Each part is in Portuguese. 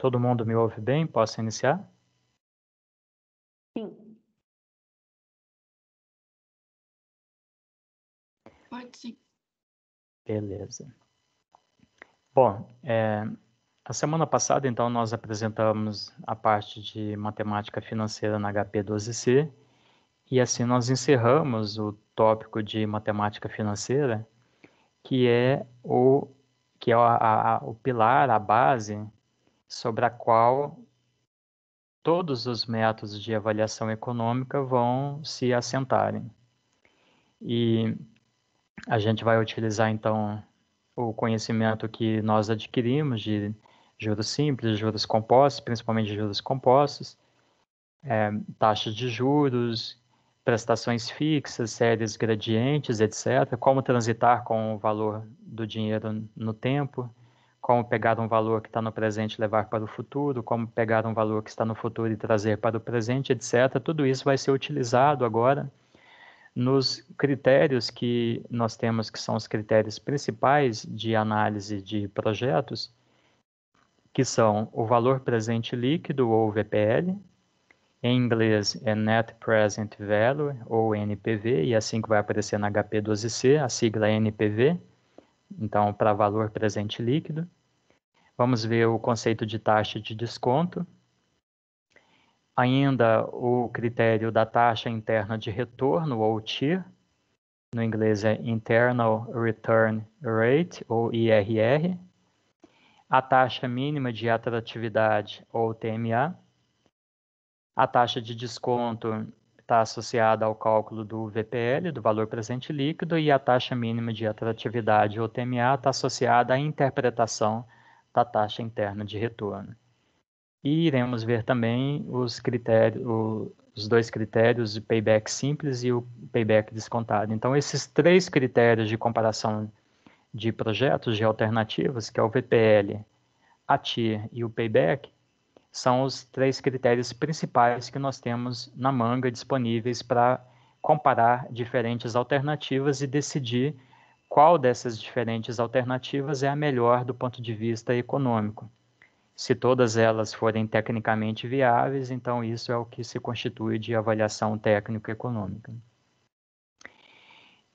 Todo mundo me ouve bem? Posso iniciar? Sim. Pode sim. Beleza. Bom, é, a semana passada, então, nós apresentamos a parte de matemática financeira na HP 12C e assim nós encerramos o tópico de matemática financeira, que é o que é a, a, o pilar, a base sobre a qual todos os métodos de avaliação econômica vão se assentarem. E a gente vai utilizar então o conhecimento que nós adquirimos de juros simples, juros compostos, principalmente juros compostos, é, taxas de juros, prestações fixas, séries gradientes, etc., como transitar com o valor do dinheiro no tempo, como pegar um valor que está no presente e levar para o futuro, como pegar um valor que está no futuro e trazer para o presente, etc. Tudo isso vai ser utilizado agora nos critérios que nós temos, que são os critérios principais de análise de projetos, que são o valor presente líquido, ou VPL, em inglês é Net Present Value, ou NPV, e assim que vai aparecer na HP12C, a sigla é NPV, então para valor presente líquido. Vamos ver o conceito de taxa de desconto. Ainda o critério da taxa interna de retorno, ou TIR, no inglês é Internal Return Rate, ou IRR. A taxa mínima de atratividade, ou TMA. A taxa de desconto está associada ao cálculo do VPL, do valor presente líquido, e a taxa mínima de atratividade, ou TMA, está associada à interpretação da taxa interna de retorno. E iremos ver também os, critérios, os dois critérios, o payback simples e o payback descontado. Então, esses três critérios de comparação de projetos de alternativas, que é o VPL, a TIR e o payback, são os três critérios principais que nós temos na manga disponíveis para comparar diferentes alternativas e decidir qual dessas diferentes alternativas é a melhor do ponto de vista econômico. Se todas elas forem tecnicamente viáveis, então isso é o que se constitui de avaliação técnico-econômica.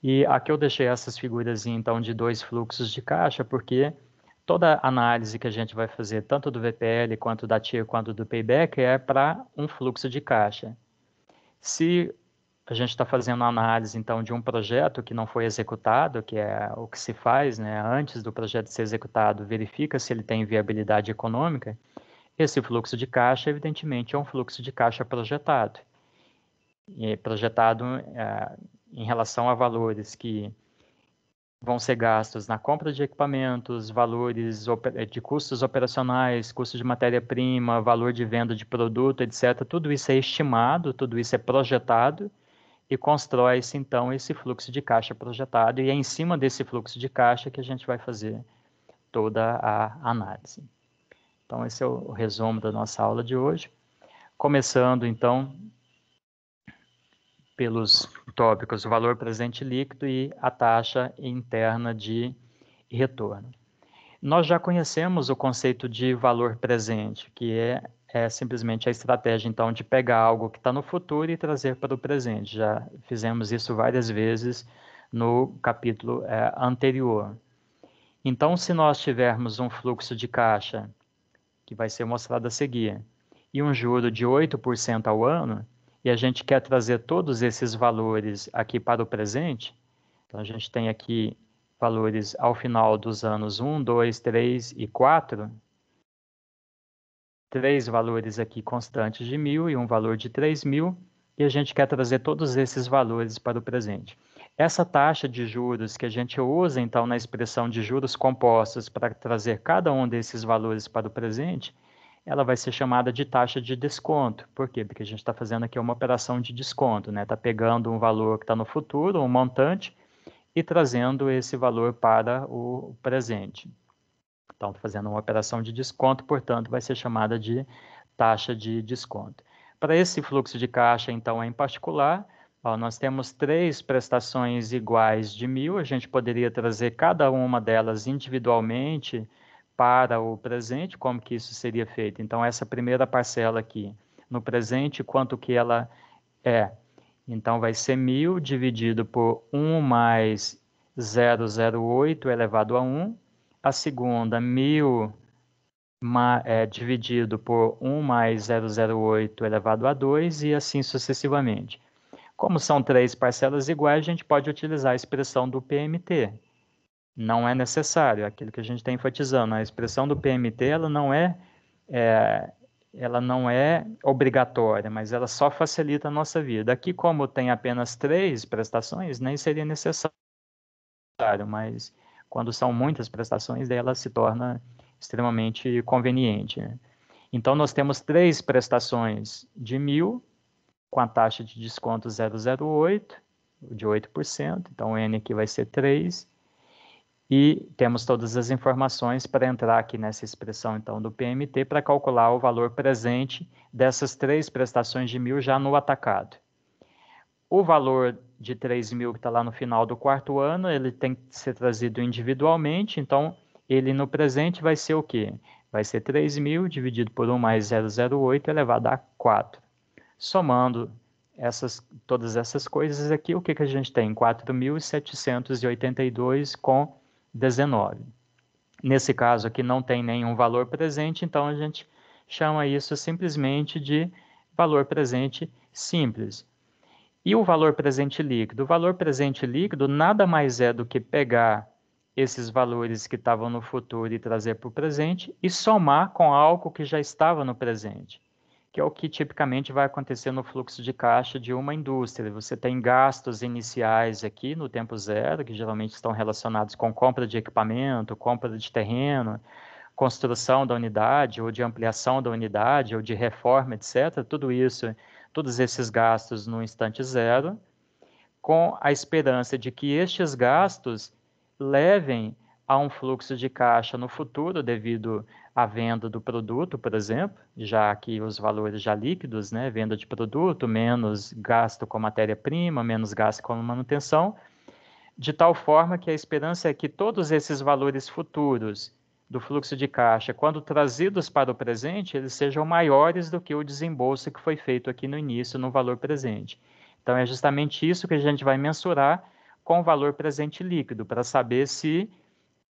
E aqui eu deixei essas figuras então de dois fluxos de caixa, porque toda análise que a gente vai fazer, tanto do VPL, quanto da TIR, quanto do payback, é para um fluxo de caixa. Se a gente está fazendo a análise, então, de um projeto que não foi executado, que é o que se faz, né, antes do projeto ser executado, verifica se ele tem viabilidade econômica, esse fluxo de caixa, evidentemente, é um fluxo de caixa projetado. E projetado é, em relação a valores que vão ser gastos na compra de equipamentos, valores eh, de custos operacionais, custos de matéria-prima, valor de venda de produto, etc. Tudo isso é estimado, tudo isso é projetado e constrói-se então esse fluxo de caixa projetado e é em cima desse fluxo de caixa que a gente vai fazer toda a análise. Então esse é o resumo da nossa aula de hoje, começando então pelos tópicos o valor presente líquido e a taxa interna de retorno. Nós já conhecemos o conceito de valor presente, que é, é simplesmente a estratégia, então, de pegar algo que está no futuro e trazer para o presente. Já fizemos isso várias vezes no capítulo é, anterior. Então, se nós tivermos um fluxo de caixa, que vai ser mostrado a seguir, e um juro de 8% ao ano, e a gente quer trazer todos esses valores aqui para o presente. Então, a gente tem aqui valores ao final dos anos 1, 2, 3 e 4. Três valores aqui constantes de mil e um valor de 3.000, mil, e a gente quer trazer todos esses valores para o presente. Essa taxa de juros que a gente usa, então, na expressão de juros compostos para trazer cada um desses valores para o presente, ela vai ser chamada de taxa de desconto. Por quê? Porque a gente está fazendo aqui uma operação de desconto, né? Está pegando um valor que está no futuro, um montante, e trazendo esse valor para o presente. Então, fazendo uma operação de desconto, portanto, vai ser chamada de taxa de desconto. Para esse fluxo de caixa, então, em particular, ó, nós temos três prestações iguais de mil. A gente poderia trazer cada uma delas individualmente para o presente, como que isso seria feito. Então, essa primeira parcela aqui, no presente, quanto que ela é. Então, vai ser 1.000 dividido por 1 mais 008 elevado a 1. A segunda, 1.000 é, dividido por 1 mais 008 elevado a 2 e assim sucessivamente. Como são três parcelas iguais, a gente pode utilizar a expressão do PMT, não é necessário. É aquilo que a gente está enfatizando, a expressão do PMT, ela não é, é, ela não é obrigatória, mas ela só facilita a nossa vida. Aqui, como tem apenas três prestações, nem seria necessário, mas quando são muitas prestações, ela se torna extremamente conveniente. Né? Então, nós temos três prestações de mil, com a taxa de desconto 008, de 8%, então N aqui vai ser 3, e temos todas as informações para entrar aqui nessa expressão, então, do PMT para calcular o valor presente dessas três prestações de mil já no atacado. O valor de 3 mil que está lá no final do quarto ano, ele tem que ser trazido individualmente, então ele no presente vai ser o quê? Vai ser 3 mil dividido por 1 mais 008 elevado a 4. Somando essas, todas essas coisas aqui, o que, que a gente tem? 4.782 com 19. Nesse caso aqui não tem nenhum valor presente, então a gente chama isso simplesmente de valor presente simples. E o valor presente líquido? O valor presente líquido nada mais é do que pegar esses valores que estavam no futuro e trazer para o presente e somar com algo que já estava no presente que é o que tipicamente vai acontecer no fluxo de caixa de uma indústria. Você tem gastos iniciais aqui no tempo zero, que geralmente estão relacionados com compra de equipamento, compra de terreno, construção da unidade, ou de ampliação da unidade, ou de reforma, etc. Tudo isso, todos esses gastos no instante zero, com a esperança de que estes gastos levem há um fluxo de caixa no futuro devido à venda do produto, por exemplo, já que os valores já líquidos, né, venda de produto, menos gasto com matéria-prima, menos gasto com manutenção, de tal forma que a esperança é que todos esses valores futuros do fluxo de caixa, quando trazidos para o presente, eles sejam maiores do que o desembolso que foi feito aqui no início no valor presente. Então é justamente isso que a gente vai mensurar com o valor presente líquido para saber se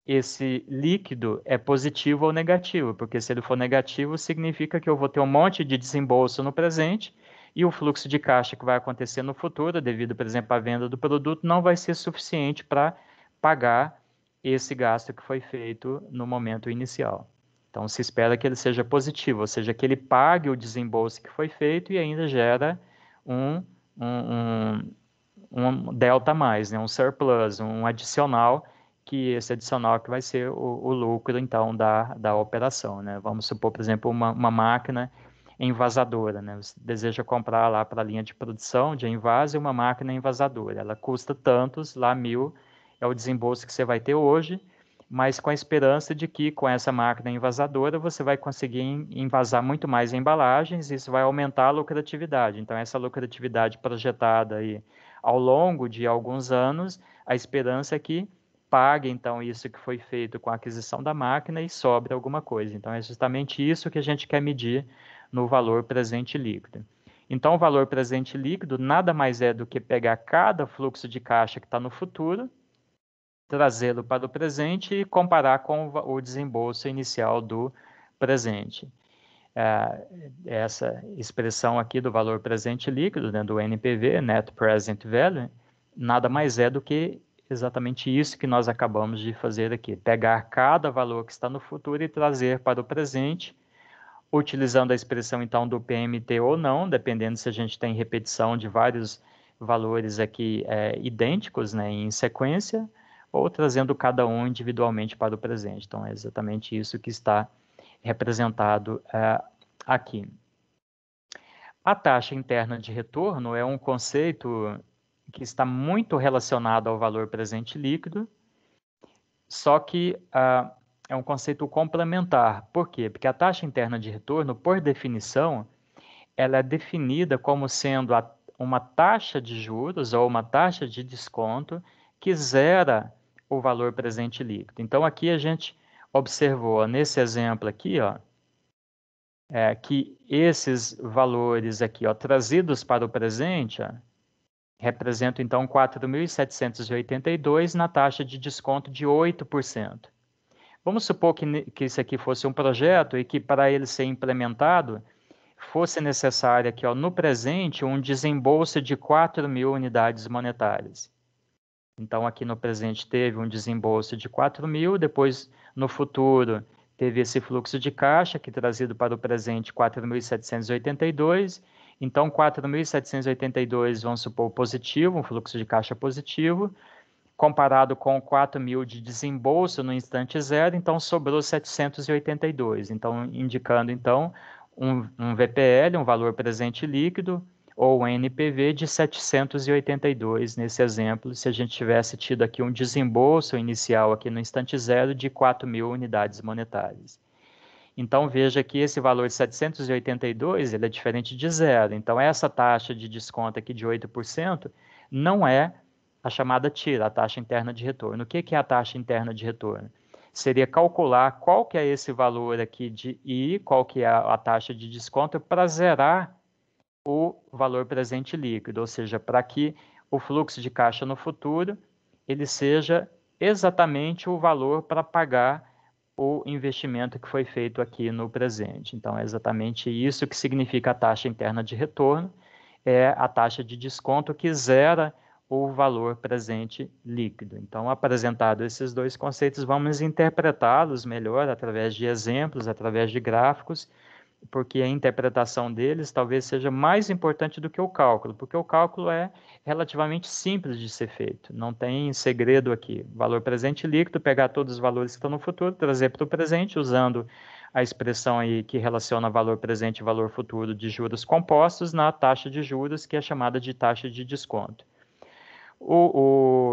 esse líquido é positivo ou negativo, porque se ele for negativo, significa que eu vou ter um monte de desembolso no presente e o fluxo de caixa que vai acontecer no futuro, devido, por exemplo, à venda do produto, não vai ser suficiente para pagar esse gasto que foi feito no momento inicial. Então, se espera que ele seja positivo, ou seja, que ele pague o desembolso que foi feito e ainda gera um, um, um, um delta mais, né? um surplus, um adicional que esse adicional que vai ser o, o, lucro, então, da, da operação, né? Vamos supor, por exemplo, uma, uma máquina envasadora, né? Você deseja comprar lá para a linha de produção de envase uma máquina envasadora. Ela custa tantos, lá mil, é o desembolso que você vai ter hoje, mas com a esperança de que com essa máquina envasadora você vai conseguir envasar muito mais embalagens, e isso vai aumentar a lucratividade. Então, essa lucratividade projetada aí ao longo de alguns anos, a esperança é que paga então isso que foi feito com a aquisição da máquina e sobra alguma coisa. Então é justamente isso que a gente quer medir no valor presente líquido. Então o valor presente líquido nada mais é do que pegar cada fluxo de caixa que está no futuro, trazê-lo para o presente e comparar com o desembolso inicial do presente. É, essa expressão aqui do valor presente líquido, né, do NPV, Net Present Value, nada mais é do que exatamente isso que nós acabamos de fazer aqui: pegar cada valor que está no futuro e trazer para o presente, utilizando a expressão então do PMT ou não, dependendo se a gente tem repetição de vários valores aqui é, idênticos, né, em sequência, ou trazendo cada um individualmente para o presente. Então, é exatamente isso que está representado é, aqui. A taxa interna de retorno é um conceito que está muito relacionado ao valor presente líquido, só que uh, é um conceito complementar. Por quê? Porque a taxa interna de retorno, por definição, ela é definida como sendo a, uma taxa de juros ou uma taxa de desconto que zera o valor presente líquido. Então, aqui a gente observou, nesse exemplo aqui, ó, é, que esses valores aqui, ó, trazidos para o presente, ó, representa então 4.782 na taxa de desconto de 8%. Vamos supor que, que isso aqui fosse um projeto e que para ele ser implementado fosse necessário aqui ó, no presente um desembolso de 4 mil unidades monetárias. Então aqui no presente teve um desembolso de 4 mil, depois no futuro teve esse fluxo de caixa que trazido para o presente 4.782 então, 4.782, vamos supor, positivo, um fluxo de caixa positivo, comparado com 4.000 de desembolso no instante zero, então sobrou 782. Então, indicando, então, um, um VPL, um valor presente líquido, ou um NPV de 782 nesse exemplo, se a gente tivesse tido aqui um desembolso inicial aqui no instante zero de 4.000 unidades monetárias. Então veja que esse valor de 782 ele é diferente de zero. Então essa taxa de desconto aqui de 8% não é a chamada TIRA, a taxa interna de retorno. O que, é a taxa interna de retorno? Seria calcular qual que é esse valor aqui de I, qual que é a taxa de desconto para zerar o valor presente líquido, ou seja, para que o fluxo de caixa no futuro ele seja exatamente o valor para pagar o investimento que foi feito aqui no presente. Então, é exatamente isso que significa a taxa interna de retorno, é a taxa de desconto que zera o valor presente líquido. Então, apresentados esses dois conceitos, vamos interpretá-los melhor através de exemplos, através de gráficos, porque a interpretação deles talvez seja mais importante do que o cálculo, porque o cálculo é relativamente simples de ser feito, não tem segredo aqui. Valor presente líquido, pegar todos os valores que estão no futuro, trazer para o presente, usando a expressão aí que relaciona valor presente e valor futuro de juros compostos na taxa de juros, que é chamada de taxa de desconto. O,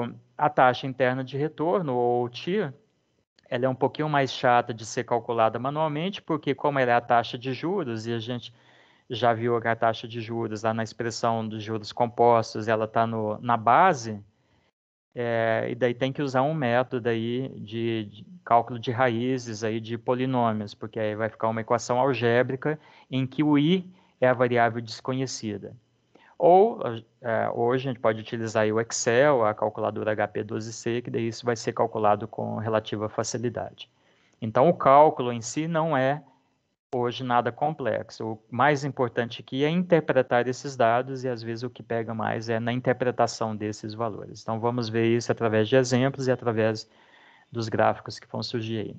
o, a taxa interna de retorno, ou TIR, ela é um pouquinho mais chata de ser calculada manualmente, porque como ela é a taxa de juros, e a gente já viu que a taxa de juros, lá na expressão dos juros compostos, ela está na base, é, e daí tem que usar um método aí de, de, cálculo de raízes aí de polinômios, porque aí vai ficar uma equação algébrica em que o i é a variável desconhecida. Ou é, hoje a gente pode utilizar o Excel, a calculadora HP12C, que daí isso vai ser calculado com relativa facilidade. Então o cálculo em si não é hoje nada complexo. O mais importante aqui é interpretar esses dados e às vezes o que pega mais é na interpretação desses valores. Então vamos ver isso através de exemplos e através dos gráficos que vão surgir aí.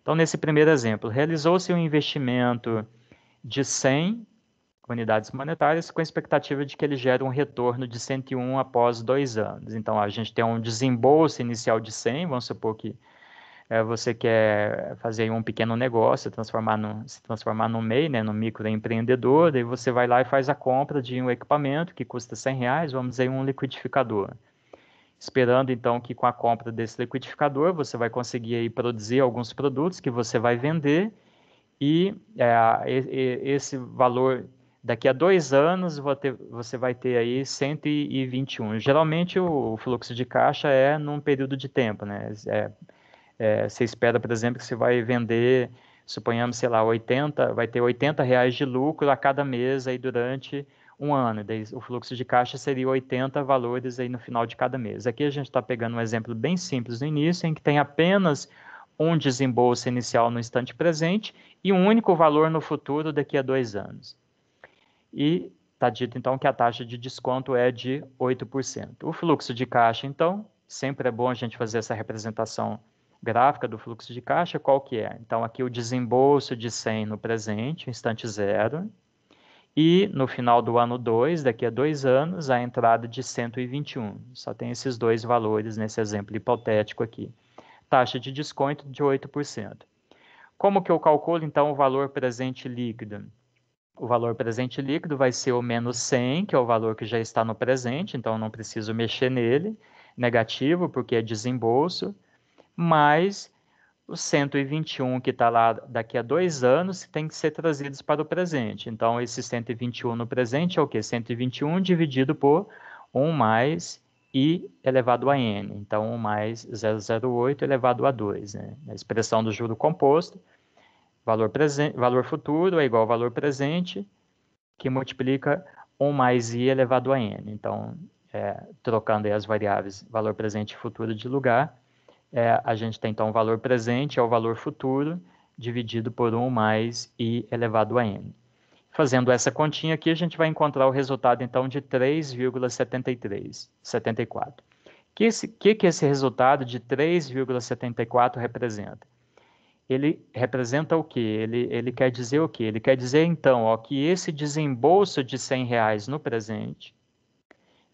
Então nesse primeiro exemplo, realizou-se um investimento de 100 unidades monetárias, com a expectativa de que ele gere um retorno de 101 após dois anos. Então, a gente tem um desembolso inicial de 100, vamos supor que é, você quer fazer um pequeno negócio, transformar no, se transformar no MEI, né, num microempreendedor, daí você vai lá e faz a compra de um equipamento que custa 100 reais, vamos dizer, um liquidificador. Esperando, então, que com a compra desse liquidificador, você vai conseguir aí, produzir alguns produtos que você vai vender e é, esse valor Daqui a dois anos você vai ter aí 121. Geralmente o fluxo de caixa é num período de tempo, né? É, é, você espera, por exemplo, que você vai vender, suponhamos, sei lá, 80, vai ter 80 reais de lucro a cada mês aí durante um ano. o fluxo de caixa seria 80 valores aí no final de cada mês. Aqui a gente está pegando um exemplo bem simples no início, em que tem apenas um desembolso inicial no instante presente e um único valor no futuro daqui a dois anos e está dito então que a taxa de desconto é de 8%. O fluxo de caixa, então, sempre é bom a gente fazer essa representação gráfica do fluxo de caixa, qual que é? Então, aqui o desembolso de 100 no presente, instante zero, e no final do ano 2, daqui a dois anos, a entrada de 121. Só tem esses dois valores nesse exemplo hipotético aqui. Taxa de desconto de 8%. Como que eu calculo, então, o valor presente líquido? o valor presente líquido vai ser o menos 100, que é o valor que já está no presente, então eu não preciso mexer nele, negativo, porque é desembolso, mais os 121 que está lá daqui a dois anos tem que ser trazidos para o presente. Então, esse 121 no presente é o que? 121 dividido por 1 mais i elevado a n. Então, 1 mais 008 elevado a 2, né? a expressão do juro composto Valor, presente, valor futuro é igual ao valor presente, que multiplica 1 mais i elevado a n. Então, é, trocando as variáveis valor presente e futuro de lugar, é, a gente tem então o valor presente é o valor futuro dividido por 1 mais i elevado a n. Fazendo essa continha aqui, a gente vai encontrar o resultado então de 3,73, O que, que, que esse resultado de 3,74 representa? ele representa o que? Ele, ele quer dizer o que? Ele quer dizer, então, ó, que esse desembolso de 100 reais no presente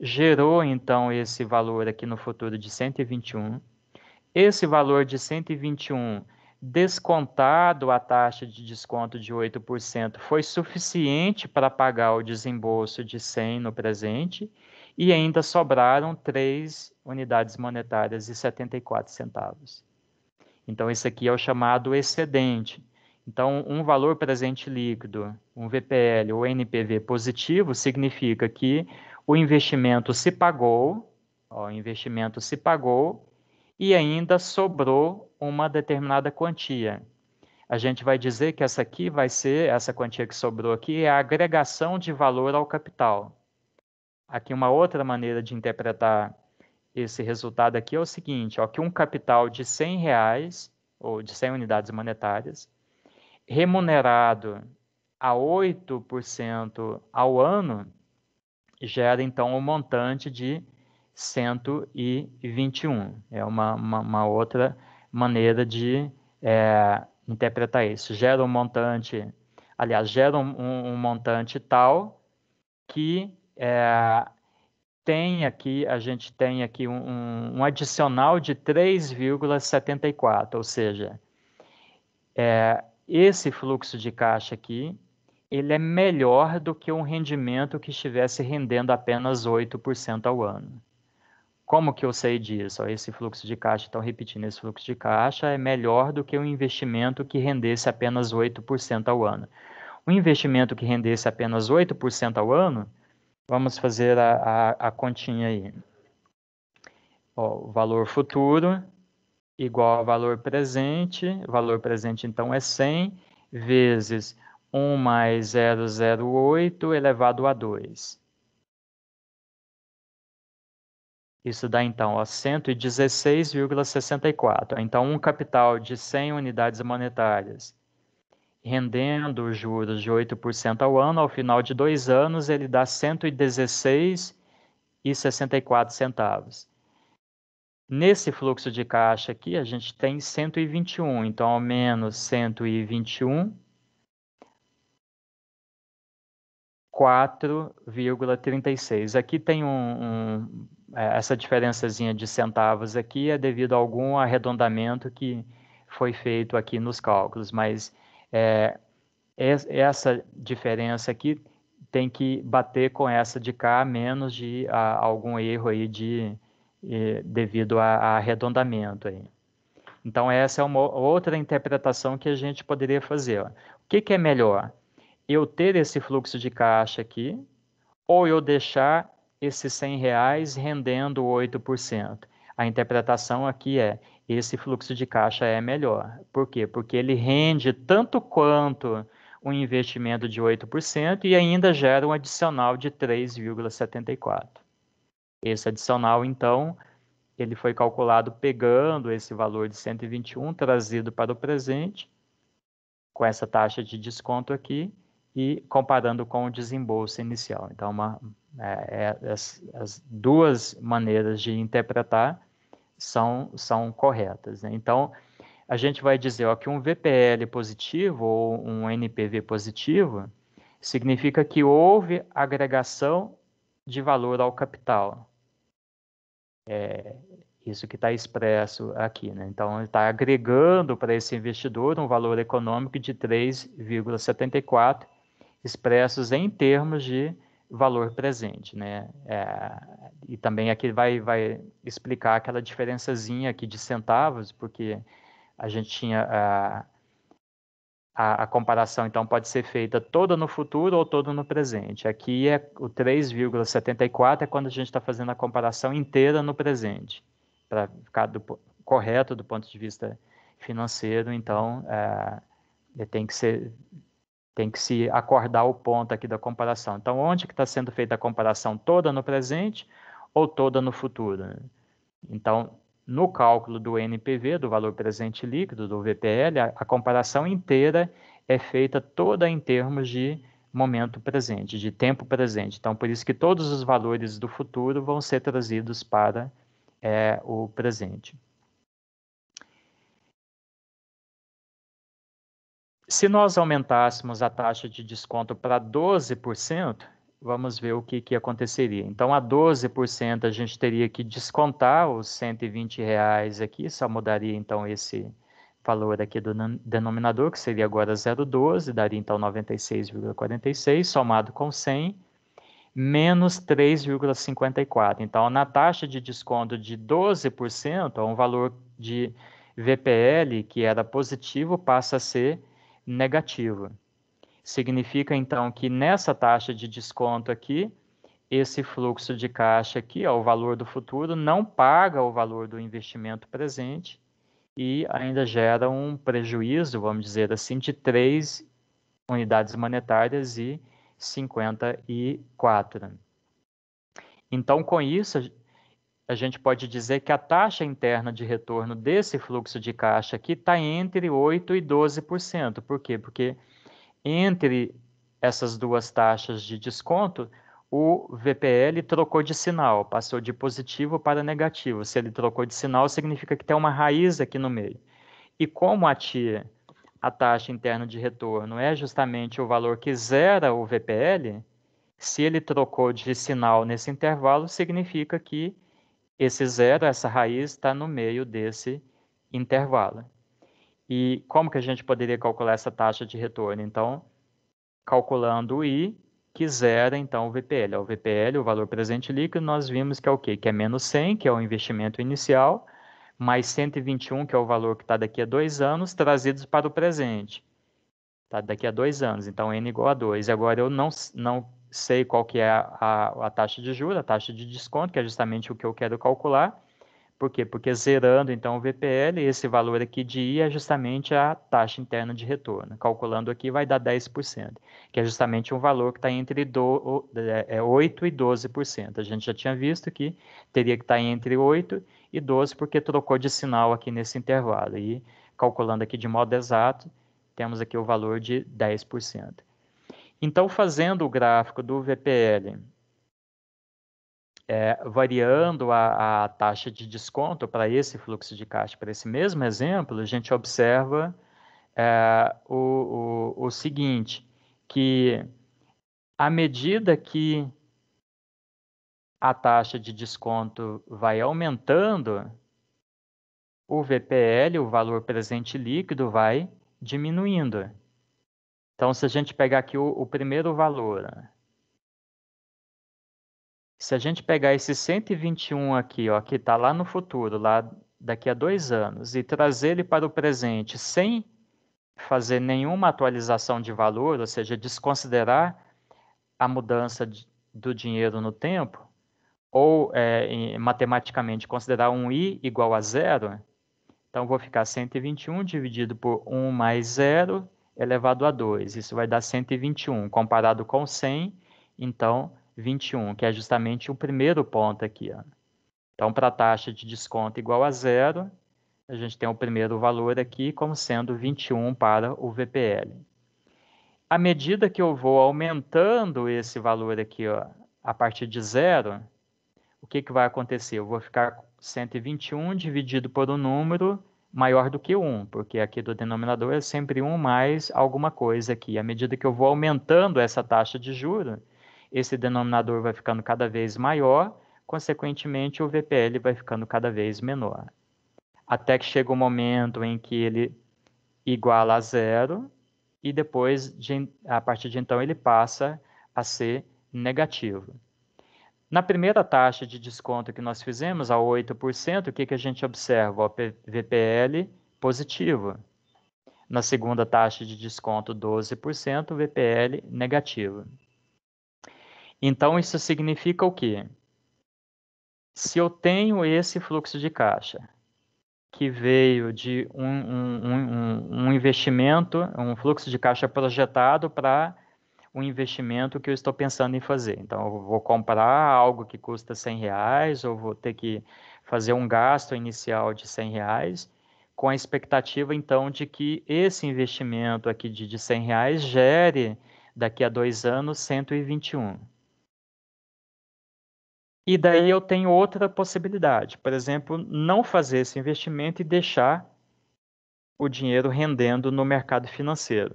gerou, então, esse valor aqui no futuro de 121. Esse valor de 121, descontado a taxa de desconto de 8%, foi suficiente para pagar o desembolso de 100 no presente e ainda sobraram 3 unidades monetárias e 74 centavos. Então, esse aqui é o chamado excedente. Então, um valor presente líquido, um VPL ou NPV positivo, significa que o investimento se pagou, ó, o investimento se pagou e ainda sobrou uma determinada quantia. A gente vai dizer que essa aqui vai ser, essa quantia que sobrou aqui, é a agregação de valor ao capital. Aqui, uma outra maneira de interpretar esse resultado aqui é o seguinte, ó, que um capital de 100 reais, ou de 100 unidades monetárias, remunerado a 8% ao ano, gera então um montante de 121. É uma, uma, uma outra maneira de é, interpretar isso. Gera um montante, aliás, gera um, um montante tal que é, tem aqui, a gente tem aqui um, um adicional de 3,74, ou seja, é, esse fluxo de caixa aqui, ele é melhor do que um rendimento que estivesse rendendo apenas 8% ao ano. Como que eu sei disso? esse fluxo de caixa, então repetindo, esse fluxo de caixa é melhor do que um investimento que rendesse apenas 8% ao ano. Um investimento que rendesse apenas 8% ao ano, Vamos fazer a, a, a continha aí. Ó, valor futuro igual ao valor presente. Valor presente, então, é 100 vezes 1 mais 008 elevado a 2. Isso dá, então, 116,64. Então, um capital de 100 unidades monetárias rendendo juros de 8% ao ano, ao final de dois anos ele dá 116,64 centavos. Nesse fluxo de caixa aqui, a gente tem 121, então ao menos 121, 4,36. Aqui tem um, um, é, essa diferençazinha de centavos aqui é devido a algum arredondamento que foi feito aqui nos cálculos, mas é, essa diferença aqui tem que bater com essa de cá, menos de a, algum erro aí de, de devido a, a, arredondamento. Aí. Então, essa é uma outra interpretação que a gente poderia fazer. Ó. O que, que é melhor? Eu ter esse fluxo de caixa aqui, ou eu deixar esses 100 reais rendendo 8%. A interpretação aqui é esse fluxo de caixa é melhor. Por quê? Porque ele rende tanto quanto um investimento de 8% e ainda gera um adicional de 3,74. Esse adicional, então, ele foi calculado pegando esse valor de 121 trazido para o presente, com essa taxa de desconto aqui, e comparando com o desembolso inicial. Então, uma, é, é as, as duas maneiras de interpretar são, são corretas. Né? Então, a gente vai dizer ó, que um VPL positivo ou um NPV positivo significa que houve agregação de valor ao capital. É isso que está expresso aqui. Né? Então, ele está agregando para esse investidor um valor econômico de 3,74, expressos em termos de valor presente, né? É, e também aqui vai, vai explicar aquela diferençazinha aqui de centavos, porque a gente tinha ah, a, a, comparação, então, pode ser feita toda no futuro ou toda no presente. Aqui é o 3,74 é quando a gente está fazendo a comparação inteira no presente, para ficar do, correto do ponto de vista financeiro, então, é, tem que ser tem que se acordar o ponto aqui da comparação. Então, onde que está sendo feita a comparação? Toda no presente ou toda no futuro? Né? Então, no cálculo do NPV, do valor presente líquido, do VPL, a, a comparação inteira é feita toda em termos de momento presente, de tempo presente. Então, por isso que todos os valores do futuro vão ser trazidos para é, o presente. Se nós aumentássemos a taxa de desconto para 12%, vamos ver o que, que aconteceria. Então, a 12% a gente teria que descontar os 120 reais aqui, só mudaria então esse valor aqui do denominador, que seria agora 0,12, daria então 96,46, somado com 100, menos 3,54. Então, na taxa de desconto de 12%, um valor de VPL que era positivo passa a ser negativa. Significa então que nessa taxa de desconto aqui, esse fluxo de caixa aqui, ó, o valor do futuro, não paga o valor do investimento presente e ainda gera um prejuízo, vamos dizer assim, de 3 unidades monetárias e 54. Então, com isso, a gente pode dizer que a taxa interna de retorno desse fluxo de caixa aqui está entre 8% e 12%. Por quê? Porque entre essas duas taxas de desconto, o VPL trocou de sinal, passou de positivo para negativo. Se ele trocou de sinal, significa que tem uma raiz aqui no meio. E como a TIA, a taxa interna de retorno, é justamente o valor que zera o VPL, se ele trocou de sinal nesse intervalo, significa que esse zero, essa raiz, está no meio desse intervalo. E como que a gente poderia calcular essa taxa de retorno? Então, calculando o I, que zera então o VPL. O VPL, o valor presente líquido, nós vimos que é o quê? Que é menos 100, que é o investimento inicial, mais 121, que é o valor que está daqui a dois anos, trazidos para o presente. Está daqui a dois anos, então N igual a 2. Agora eu não, não sei qual que é a, a, taxa de juros, a taxa de desconto, que é justamente o que eu quero calcular. Por quê? Porque zerando então o VPL, esse valor aqui de I é justamente a taxa interna de retorno. Calculando aqui vai dar 10%, que é justamente um valor que está entre do, é, 8% é e 12%. A gente já tinha visto que teria que estar tá entre 8% e 12%, porque trocou de sinal aqui nesse intervalo. E calculando aqui de modo exato, temos aqui o valor de 10%. Então, fazendo o gráfico do VPL, é, variando a, a, taxa de desconto para esse fluxo de caixa, para esse mesmo exemplo, a gente observa é, o, o, o seguinte, que à medida que a taxa de desconto vai aumentando, o VPL, o valor presente líquido, vai diminuindo. Então, se a gente pegar aqui o, o primeiro valor, né? se a gente pegar esse 121 aqui, ó, que está lá no futuro, lá daqui a dois anos, e trazer ele para o presente sem fazer nenhuma atualização de valor, ou seja, desconsiderar a mudança de, do dinheiro no tempo, ou é, em, matematicamente considerar um i igual a zero, né? então vou ficar 121 dividido por 1 mais 0 elevado a 2. Isso vai dar 121, comparado com 100, então 21, que é justamente o primeiro ponto aqui. Ó. Então, para a taxa de desconto igual a zero, a gente tem o primeiro valor aqui como sendo 21 para o VPL. À medida que eu vou aumentando esse valor aqui, ó, a partir de zero, o que, que vai acontecer? Eu vou ficar 121 dividido por um número maior do que 1, porque aqui do denominador é sempre 1 mais alguma coisa aqui. À medida que eu vou aumentando essa taxa de juro, esse denominador vai ficando cada vez maior, consequentemente o VPL vai ficando cada vez menor. Até que chega o um momento em que ele iguala a zero e depois, de, a partir de então, ele passa a ser negativo. Na primeira taxa de desconto que nós fizemos, a 8%, o que, que a gente observa? O VPL positivo. Na segunda taxa de desconto, 12%, VPL negativo. Então, isso significa o quê? Se eu tenho esse fluxo de caixa, que veio de um, um, um, um investimento, um fluxo de caixa projetado para um investimento que eu estou pensando em fazer. Então, eu vou comprar algo que custa 100 reais, ou vou ter que fazer um gasto inicial de 100 reais, com a expectativa, então, de que esse investimento aqui de, de 100 reais gere, daqui a dois anos, 121. E daí eu tenho outra possibilidade, por exemplo, não fazer esse investimento e deixar o dinheiro rendendo no mercado financeiro.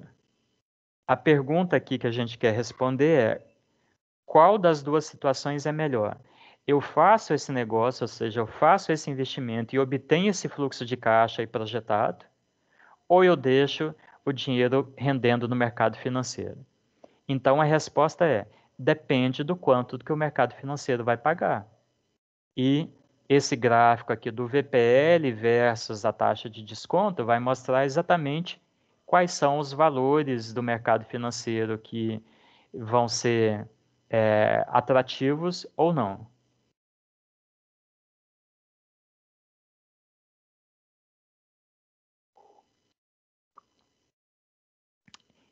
A pergunta aqui que a gente quer responder é: qual das duas situações é melhor? Eu faço esse negócio, ou seja, eu faço esse investimento e obtenho esse fluxo de caixa aí projetado, ou eu deixo o dinheiro rendendo no mercado financeiro? Então a resposta é: depende do quanto que o mercado financeiro vai pagar. E esse gráfico aqui do VPL versus a taxa de desconto vai mostrar exatamente quais são os valores do mercado financeiro que vão ser é, atrativos ou não.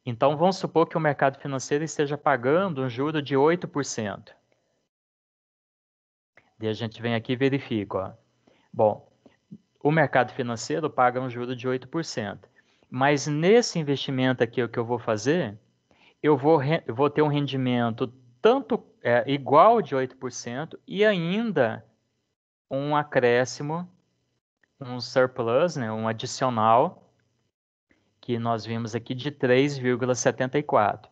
Então, vamos supor que o mercado financeiro esteja pagando um juro de 8%. E a gente vem aqui e verifica. Ó. Bom, o mercado financeiro paga um juro de 8%. Mas nesse investimento aqui o que eu vou fazer, eu vou, eu vou ter um rendimento tanto é, igual de 8% e ainda um acréscimo, um surplus, né, um adicional, que nós vimos aqui de 3,74.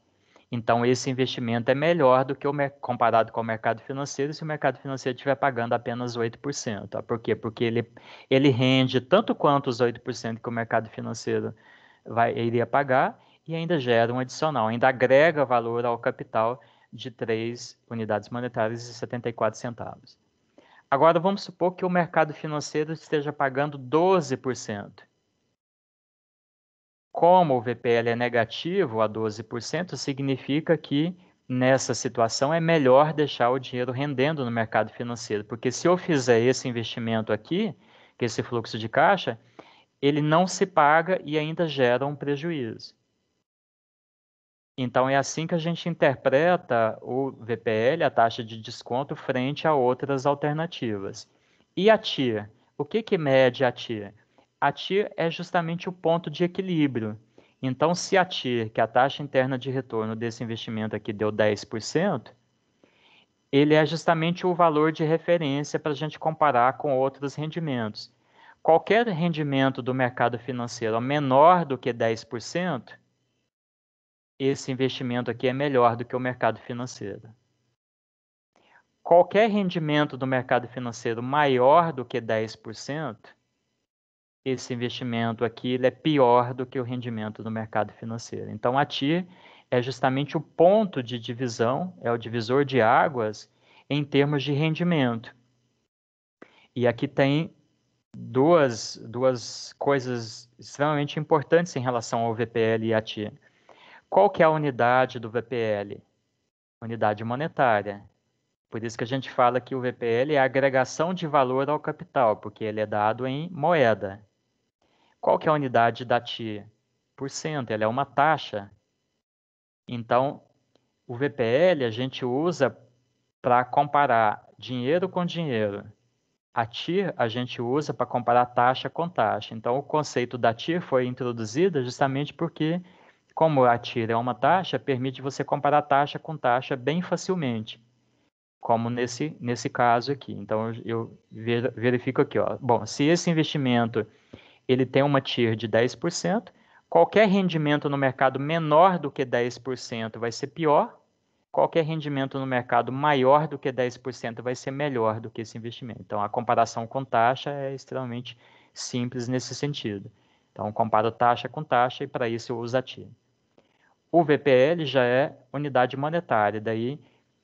Então, esse investimento é melhor do que o comparado com o mercado financeiro se o mercado financeiro estiver pagando apenas 8%. Ah, por quê? Porque ele, ele rende tanto quanto os 8% que o mercado financeiro vai, iria pagar e ainda gera um adicional, ainda agrega valor ao capital de 3 unidades monetárias e 74 centavos. Agora, vamos supor que o mercado financeiro esteja pagando 12%. Como o VPL é negativo a 12%, significa que nessa situação é melhor deixar o dinheiro rendendo no mercado financeiro, porque se eu fizer esse investimento aqui, que é esse fluxo de caixa, ele não se paga e ainda gera um prejuízo. Então é assim que a gente interpreta o VPL, a taxa de desconto frente a outras alternativas. E a TIR? O que que mede a TIR? a TIR é justamente o ponto de equilíbrio. Então, se a TIR, que é a taxa interna de retorno desse investimento aqui deu 10%, ele é justamente o valor de referência para a gente comparar com outros rendimentos. Qualquer rendimento do mercado financeiro menor do que 10%, esse investimento aqui é melhor do que o mercado financeiro. Qualquer rendimento do mercado financeiro maior do que 10%, esse investimento aqui ele é pior do que o rendimento do mercado financeiro. Então, a TIR é justamente o ponto de divisão, é o divisor de águas em termos de rendimento. E aqui tem duas, duas coisas extremamente importantes em relação ao VPL e à TIR. Qual que é a unidade do VPL? Unidade monetária. Por isso que a gente fala que o VPL é a agregação de valor ao capital, porque ele é dado em moeda. Qual que é a unidade da TI? Por cento, ela é uma taxa. Então, o VPL a gente usa para comparar dinheiro com dinheiro. A TIR a gente usa para comparar taxa com taxa. Então, o conceito da TIR foi introduzido justamente porque, como a TIR é uma taxa, permite você comparar taxa com taxa bem facilmente, como nesse, nesse caso aqui. Então, eu verifico aqui. Ó. Bom, se esse investimento ele tem uma TIR de 10%, qualquer rendimento no mercado menor do que 10% vai ser pior, qualquer rendimento no mercado maior do que 10% vai ser melhor do que esse investimento. Então, a comparação com taxa é extremamente simples nesse sentido. Então, comparo taxa com taxa e para isso eu uso a TIR. O VPL já é unidade monetária, daí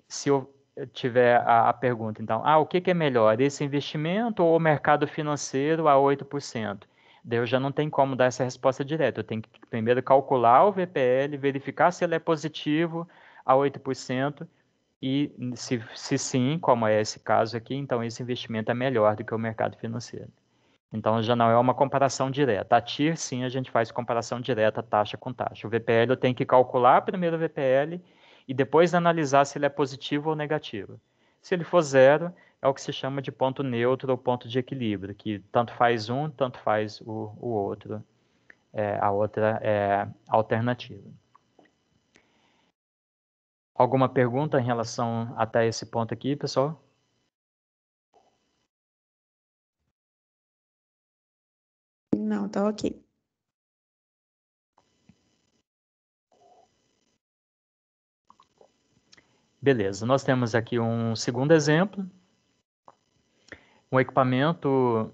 se eu tiver a, a pergunta, então, ah, o que, que, é melhor, esse investimento ou o mercado financeiro a 8%? Daí já não tem como dar essa resposta direta. Eu tenho que primeiro calcular o VPL, verificar se ele é positivo a 8%, e se, se sim, como é esse caso aqui, então esse investimento é melhor do que o mercado financeiro. Então já não é uma comparação direta. A TIR, sim, a gente faz comparação direta taxa com taxa. O VPL eu tenho que calcular primeiro o VPL e depois analisar se ele é positivo ou negativo. Se ele for zero, é o que se chama de ponto neutro ou ponto de equilíbrio, que tanto faz um, tanto faz o, o outro, é, a outra é, alternativa. Alguma pergunta em relação até esse ponto aqui, pessoal? Não, tá ok. Beleza, nós temos aqui um segundo exemplo um equipamento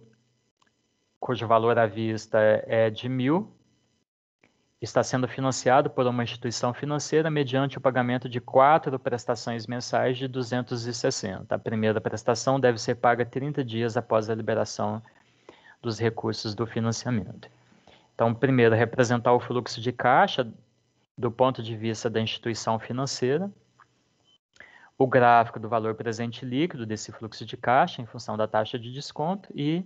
cujo valor à vista é de mil está sendo financiado por uma instituição financeira mediante o pagamento de quatro prestações mensais de 260. A primeira prestação deve ser paga 30 dias após a liberação dos recursos do financiamento. Então, primeiro, representar o fluxo de caixa do ponto de vista da instituição financeira o gráfico do valor presente líquido desse fluxo de caixa em função da taxa de desconto e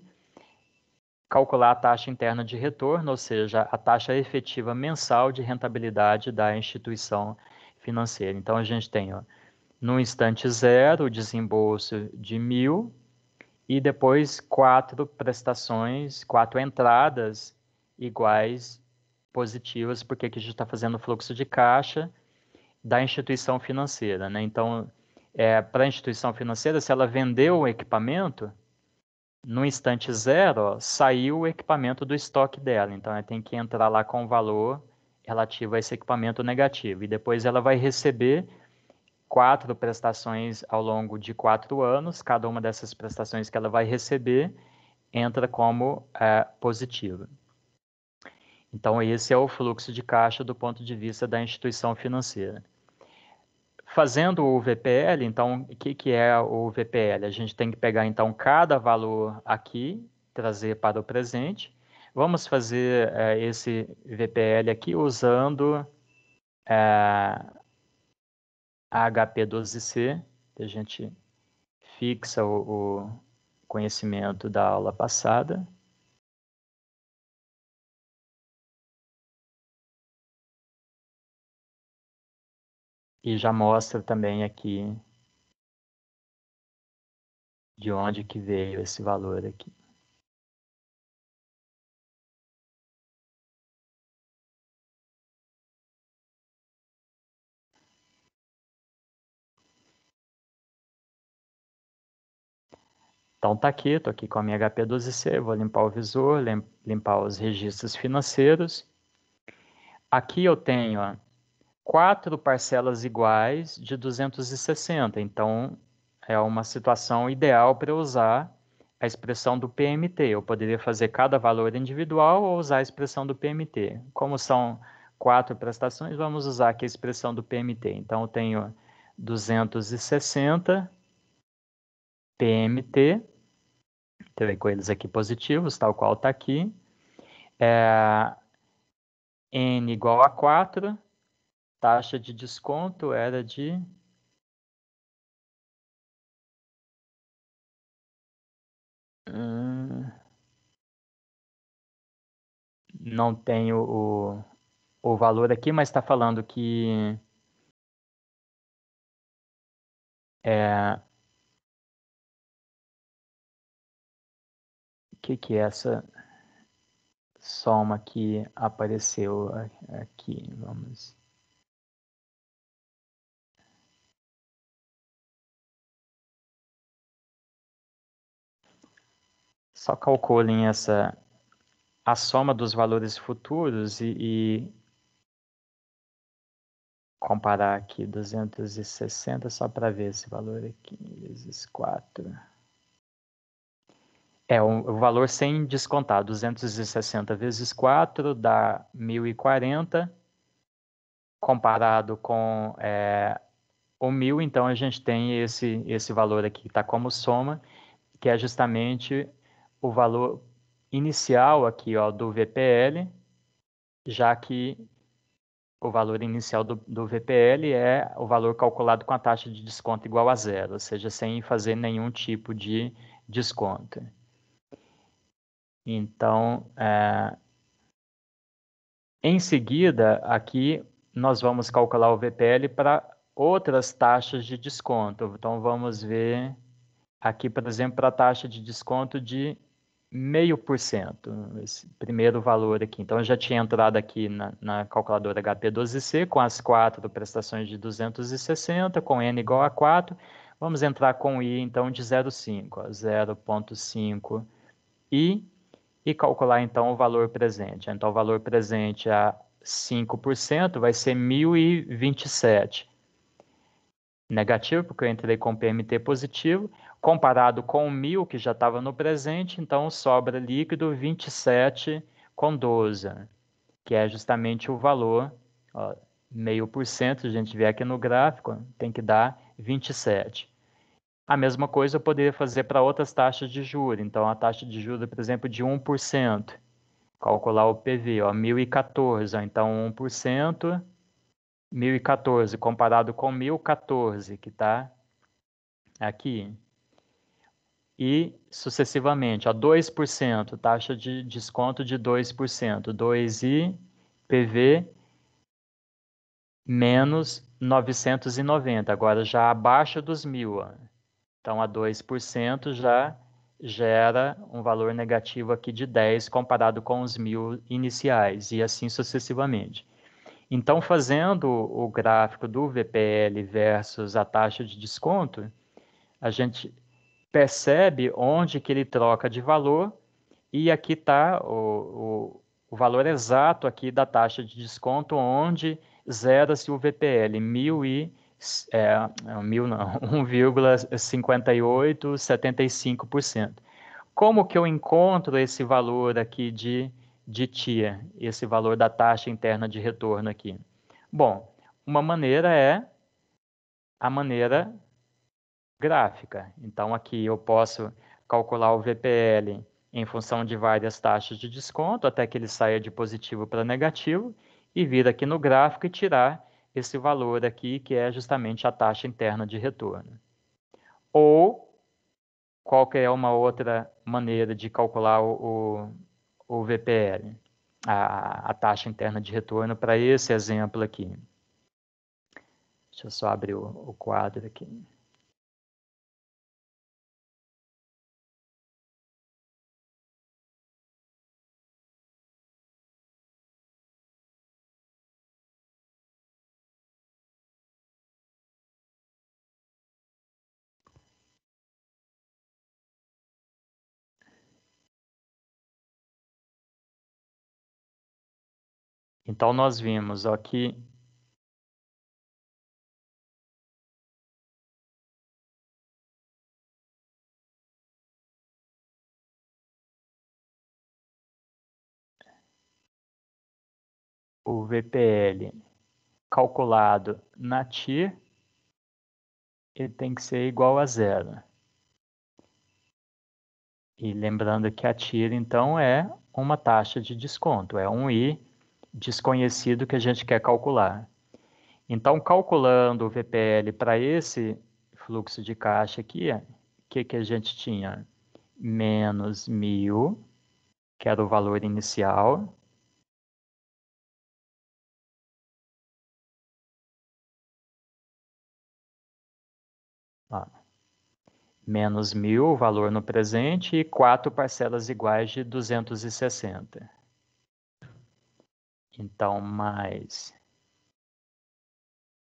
calcular a taxa interna de retorno, ou seja, a taxa efetiva mensal de rentabilidade da instituição financeira. Então a gente tem ó, no instante zero o desembolso de mil e depois quatro prestações, quatro entradas iguais positivas, porque aqui a gente está fazendo o fluxo de caixa da instituição financeira. Né? Então, é, para a instituição financeira, se ela vendeu o equipamento, no instante zero, saiu o equipamento do estoque dela. Então, ela tem que entrar lá com o valor relativo a esse equipamento negativo. E depois ela vai receber quatro prestações ao longo de quatro anos. Cada uma dessas prestações que ela vai receber entra como é, positiva. Então, esse é o fluxo de caixa do ponto de vista da instituição financeira. Fazendo o VPL, então, o que, que é o VPL? A gente tem que pegar, então, cada valor aqui, trazer para o presente. Vamos fazer é, esse VPL aqui usando é, a HP12C, que a gente fixa o, o conhecimento da aula passada. E já mostra também aqui de onde que veio esse valor aqui. Então tá aqui, tô aqui com a minha HP12C, vou limpar o visor, limpar os registros financeiros. Aqui eu tenho quatro parcelas iguais de 260. Então, é uma situação ideal para usar a expressão do PMT. Eu poderia fazer cada valor individual ou usar a expressão do PMT. Como são quatro prestações, vamos usar aqui a expressão do PMT. Então, eu tenho 260 PMT, terei com eles aqui positivos, tal qual está aqui, é, n igual a 4, taxa de desconto era de hum, não tenho o, o valor aqui, mas está falando que é que que é essa soma que apareceu aqui? Vamos só calculem essa a soma dos valores futuros e, e comparar aqui 260 só para ver esse valor aqui vezes 4. É o, o valor sem descontar, 260 vezes 4 dá 1040 comparado com é, o 1000, então a gente tem esse esse valor aqui, está como soma, que é justamente o valor inicial aqui ó, do VPL, já que o valor inicial do, do, VPL é o valor calculado com a taxa de desconto igual a zero, ou seja, sem fazer nenhum tipo de desconto. Então, é... em seguida, aqui nós vamos calcular o VPL para outras taxas de desconto. Então, vamos ver aqui, por exemplo, para a taxa de desconto de meio por cento, esse primeiro valor aqui. Então, eu já tinha entrado aqui na, na calculadora HP12C com as quatro prestações de 260, com N igual a 4. Vamos entrar com I, então, de 0,5, 0,5 I, e calcular, então, o valor presente. Então, o valor presente a 5% vai ser 1.027 negativo, porque eu entrei com PMT positivo, comparado com o mil que já estava no presente, então sobra líquido 27 com 12, que é justamente o valor, meio por cento, a gente vê aqui no gráfico, tem que dar 27. A mesma coisa eu poderia fazer para outras taxas de juros. Então, a taxa de juros, por exemplo, de 1%. Calcular o PV, ó, 1.014. Ó, então, 1% 1014 comparado com 1014, que está aqui. E, sucessivamente, a 2%, taxa de desconto de 2%, 2 ipv PV menos 990, agora já abaixo dos 1.000. Então, a 2% já gera um valor negativo aqui de 10 comparado com os 1.000 iniciais, e assim sucessivamente. Então, fazendo o gráfico do VPL versus a taxa de desconto, a gente percebe onde que ele troca de valor e aqui está o, o, o, valor exato aqui da taxa de desconto onde zera-se o VPL, 1.000 e é, 1,5875%. É, Como que eu encontro esse valor aqui de de TIA, esse valor da taxa interna de retorno aqui? Bom, uma maneira é a maneira gráfica. Então, aqui eu posso calcular o VPL em função de várias taxas de desconto, até que ele saia de positivo para negativo, e vir aqui no gráfico e tirar esse valor aqui, que é justamente a taxa interna de retorno. Ou qualquer uma outra maneira de calcular o, o ou VPL, a, a taxa interna de retorno para esse exemplo aqui. Deixa eu só abrir o, o quadro aqui. Então, nós vimos aqui o VPL calculado na TIR, ele tem que ser igual a zero. E lembrando que a TIR, então, é uma taxa de desconto, é um I desconhecido que a gente quer calcular. Então, calculando o VPL para esse fluxo de caixa aqui, o que, que a gente tinha? Menos mil, que era o valor inicial, menos mil, o valor no presente, e quatro parcelas iguais de 260. Então, mais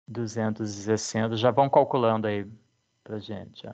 260, já vão calculando aí pra gente.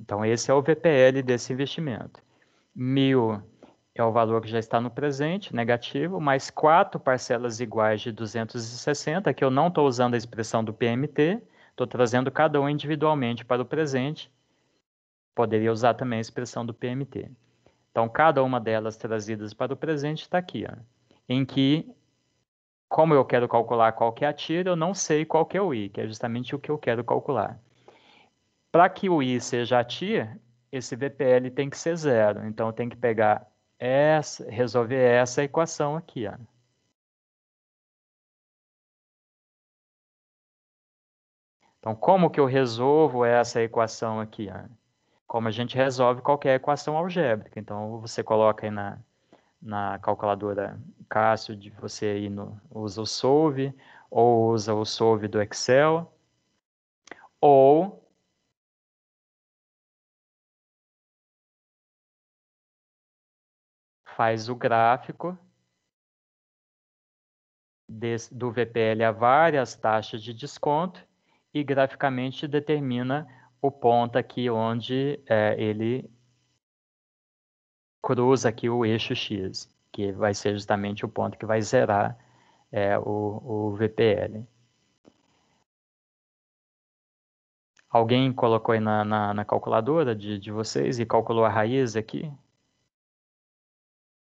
Então, esse é o VPL desse investimento. Mil é o valor que já está no presente, negativo, mais quatro parcelas iguais de 260, que eu não estou usando a expressão do PMT, estou trazendo cada um individualmente para o presente. Poderia usar também a expressão do PMT. Então, cada uma delas trazidas para o presente está aqui, ó, em que, como eu quero calcular qual que é a tira, eu não sei qual que é o I, que é justamente o que eu quero calcular para que o i seja ati, esse VPL tem que ser zero. Então, eu tenho que pegar essa, resolver essa equação aqui. Ó. Então, como que eu resolvo essa equação aqui? Ó? Como a gente resolve qualquer equação algébrica. Então, você coloca aí na, na calculadora Cássio, de você aí no, usa o Solve, ou usa o Solve do Excel, ou faz o gráfico desse, do VPL a várias taxas de desconto e graficamente determina o ponto aqui onde é, ele cruza aqui o eixo X, que vai ser justamente o ponto que vai zerar é, o, o VPL. Alguém colocou aí na, na, na calculadora de, de vocês e calculou a raiz aqui?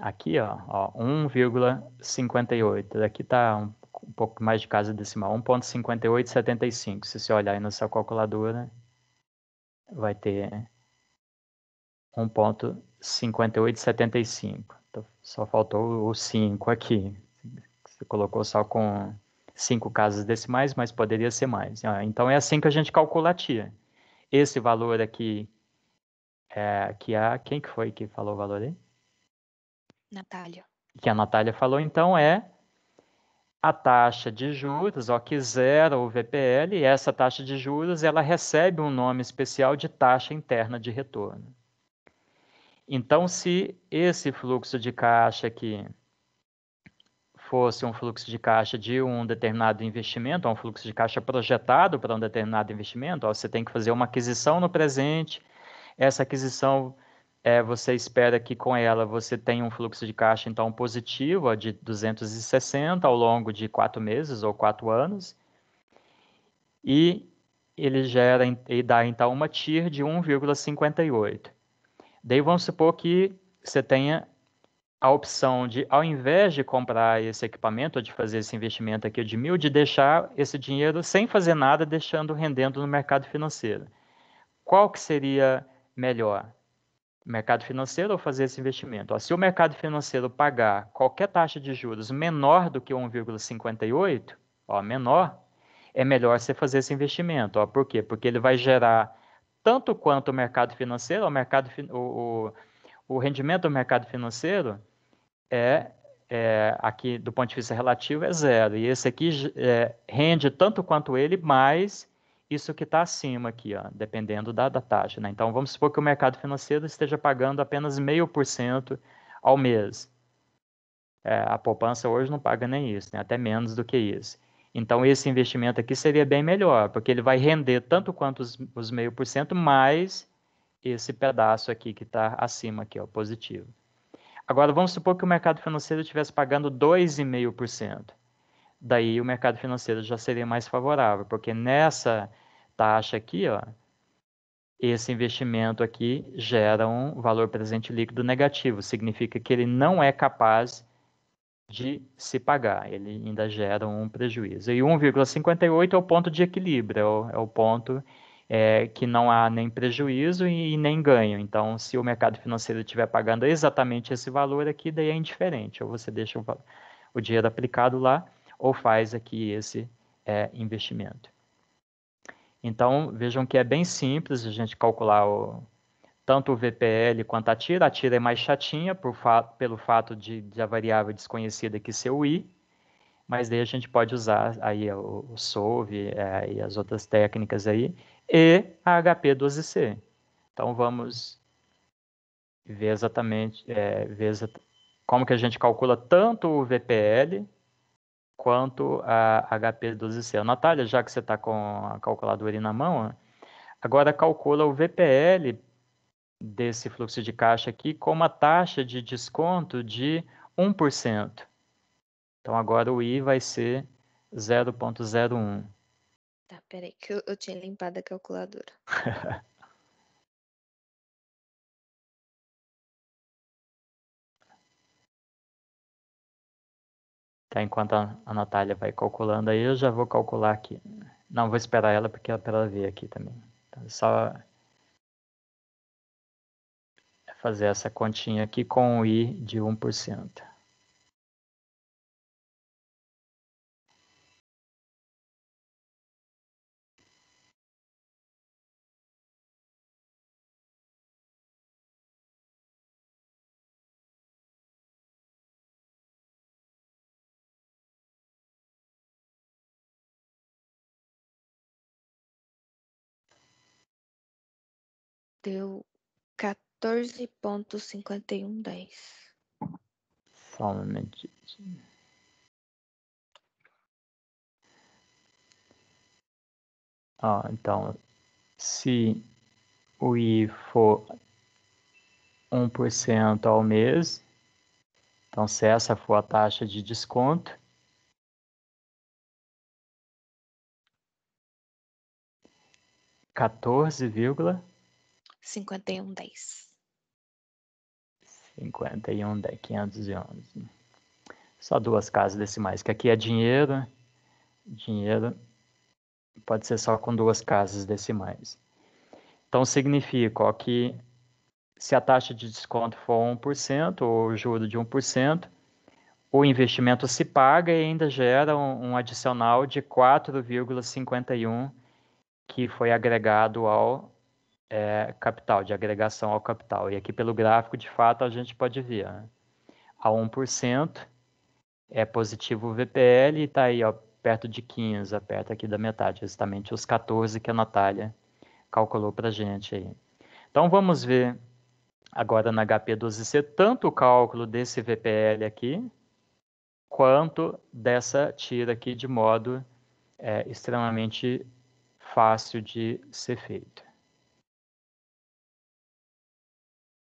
Aqui, ó, ó 1,58. Aqui tá um, um, pouco mais de casa decimal, 1,5875. Se você olhar aí na sua calculadora, vai ter 1,5875. Então, só faltou o 5 aqui. Você colocou só com cinco casas decimais, mas poderia ser mais. Então é assim que a gente calcula a tia. Esse valor aqui, é, que a, é, quem que foi que falou o valor aí? Natália. Que a Natália falou, então, é a taxa de juros, ó, que zera o VPL, e essa taxa de juros ela recebe um nome especial de taxa interna de retorno. Então, se esse fluxo de caixa aqui fosse um fluxo de caixa de um determinado investimento, ou um fluxo de caixa projetado para um determinado investimento, ó, você tem que fazer uma aquisição no presente, essa aquisição é, você espera que com ela você tenha um fluxo de caixa então positivo de 260 ao longo de quatro meses ou quatro anos e ele gera e dá então uma TIR de 1,58. Daí vamos supor que você tenha a opção de, ao invés de comprar esse equipamento ou de fazer esse investimento aqui de mil, de deixar esse dinheiro sem fazer nada, deixando rendendo no mercado financeiro. Qual que seria melhor? mercado financeiro ou fazer esse investimento. Se o mercado financeiro pagar qualquer taxa de juros menor do que 1,58, ó, menor, é melhor você fazer esse investimento. Ó, por quê? Porque ele vai gerar tanto quanto o mercado financeiro, o, mercado, o, o, o rendimento do mercado financeiro é, é, aqui do ponto de vista relativo é zero. E esse aqui é, rende tanto quanto ele, mais isso que está acima aqui, ó, dependendo da, da taxa. Né? Então, vamos supor que o mercado financeiro esteja pagando apenas 0,5% ao mês. É, a poupança hoje não paga nem isso, né? até menos do que isso. Então, esse investimento aqui seria bem melhor, porque ele vai render tanto quanto os, os 0,5%, mais esse pedaço aqui que está acima, aqui, ó, positivo. Agora, vamos supor que o mercado financeiro estivesse pagando 2,5%. Daí, o mercado financeiro já seria mais favorável, porque nessa taxa aqui, ó, esse investimento aqui gera um valor presente líquido negativo, significa que ele não é capaz de se pagar, ele ainda gera um prejuízo. E 1,58 é o ponto de equilíbrio, é o, é o ponto é, que não há nem prejuízo e, e, nem ganho. Então, se o mercado financeiro estiver pagando exatamente esse valor aqui, daí é indiferente, ou você deixa o, o dinheiro aplicado lá, ou faz aqui esse é, investimento. Então, vejam que é bem simples a gente calcular o, tanto o VPL quanto a tira. A tira é mais chatinha pelo fato de, de, a variável desconhecida que ser o i, mas daí a gente pode usar aí o, o solve é, e as outras técnicas aí, e a HP12C. Então, vamos ver exatamente é, ver exa como que a gente calcula tanto o VPL quanto a HP 12C. Natália, já que você está com a calculadora aí na mão, agora calcula o VPL desse fluxo de caixa aqui com uma taxa de desconto de 1%. Então agora o I vai ser 0,01. Tá, peraí, que eu, eu tinha limpado a calculadora. Tá, enquanto a, Natália vai calculando aí, eu já vou calcular aqui. Não, vou esperar ela porque ela, para ela ver aqui também. Então, é só fazer essa continha aqui com o I de 1%. Deu 14.5110. Só um momentinho. Ah, então, se o I for 1% ao mês, então se essa for a taxa de desconto, quatorze vírgula 5110. 51 511. Só duas casas decimais, que aqui é dinheiro. Dinheiro pode ser só com duas casas decimais. Então significa ó, que se a taxa de desconto for 1% ou juro de 1%, o investimento se paga e ainda gera um, um adicional de 4,51 que foi agregado ao é, capital, de agregação ao capital. E aqui pelo gráfico, de fato, a gente pode ver. Né? A 1% é positivo o VPL e está aí ó, perto de 15, perto aqui da metade, justamente os 14 que a Natália calculou para a gente aí. Então vamos ver agora na HP12C tanto o cálculo desse VPL aqui, quanto dessa tira aqui de modo é, extremamente fácil de ser feito.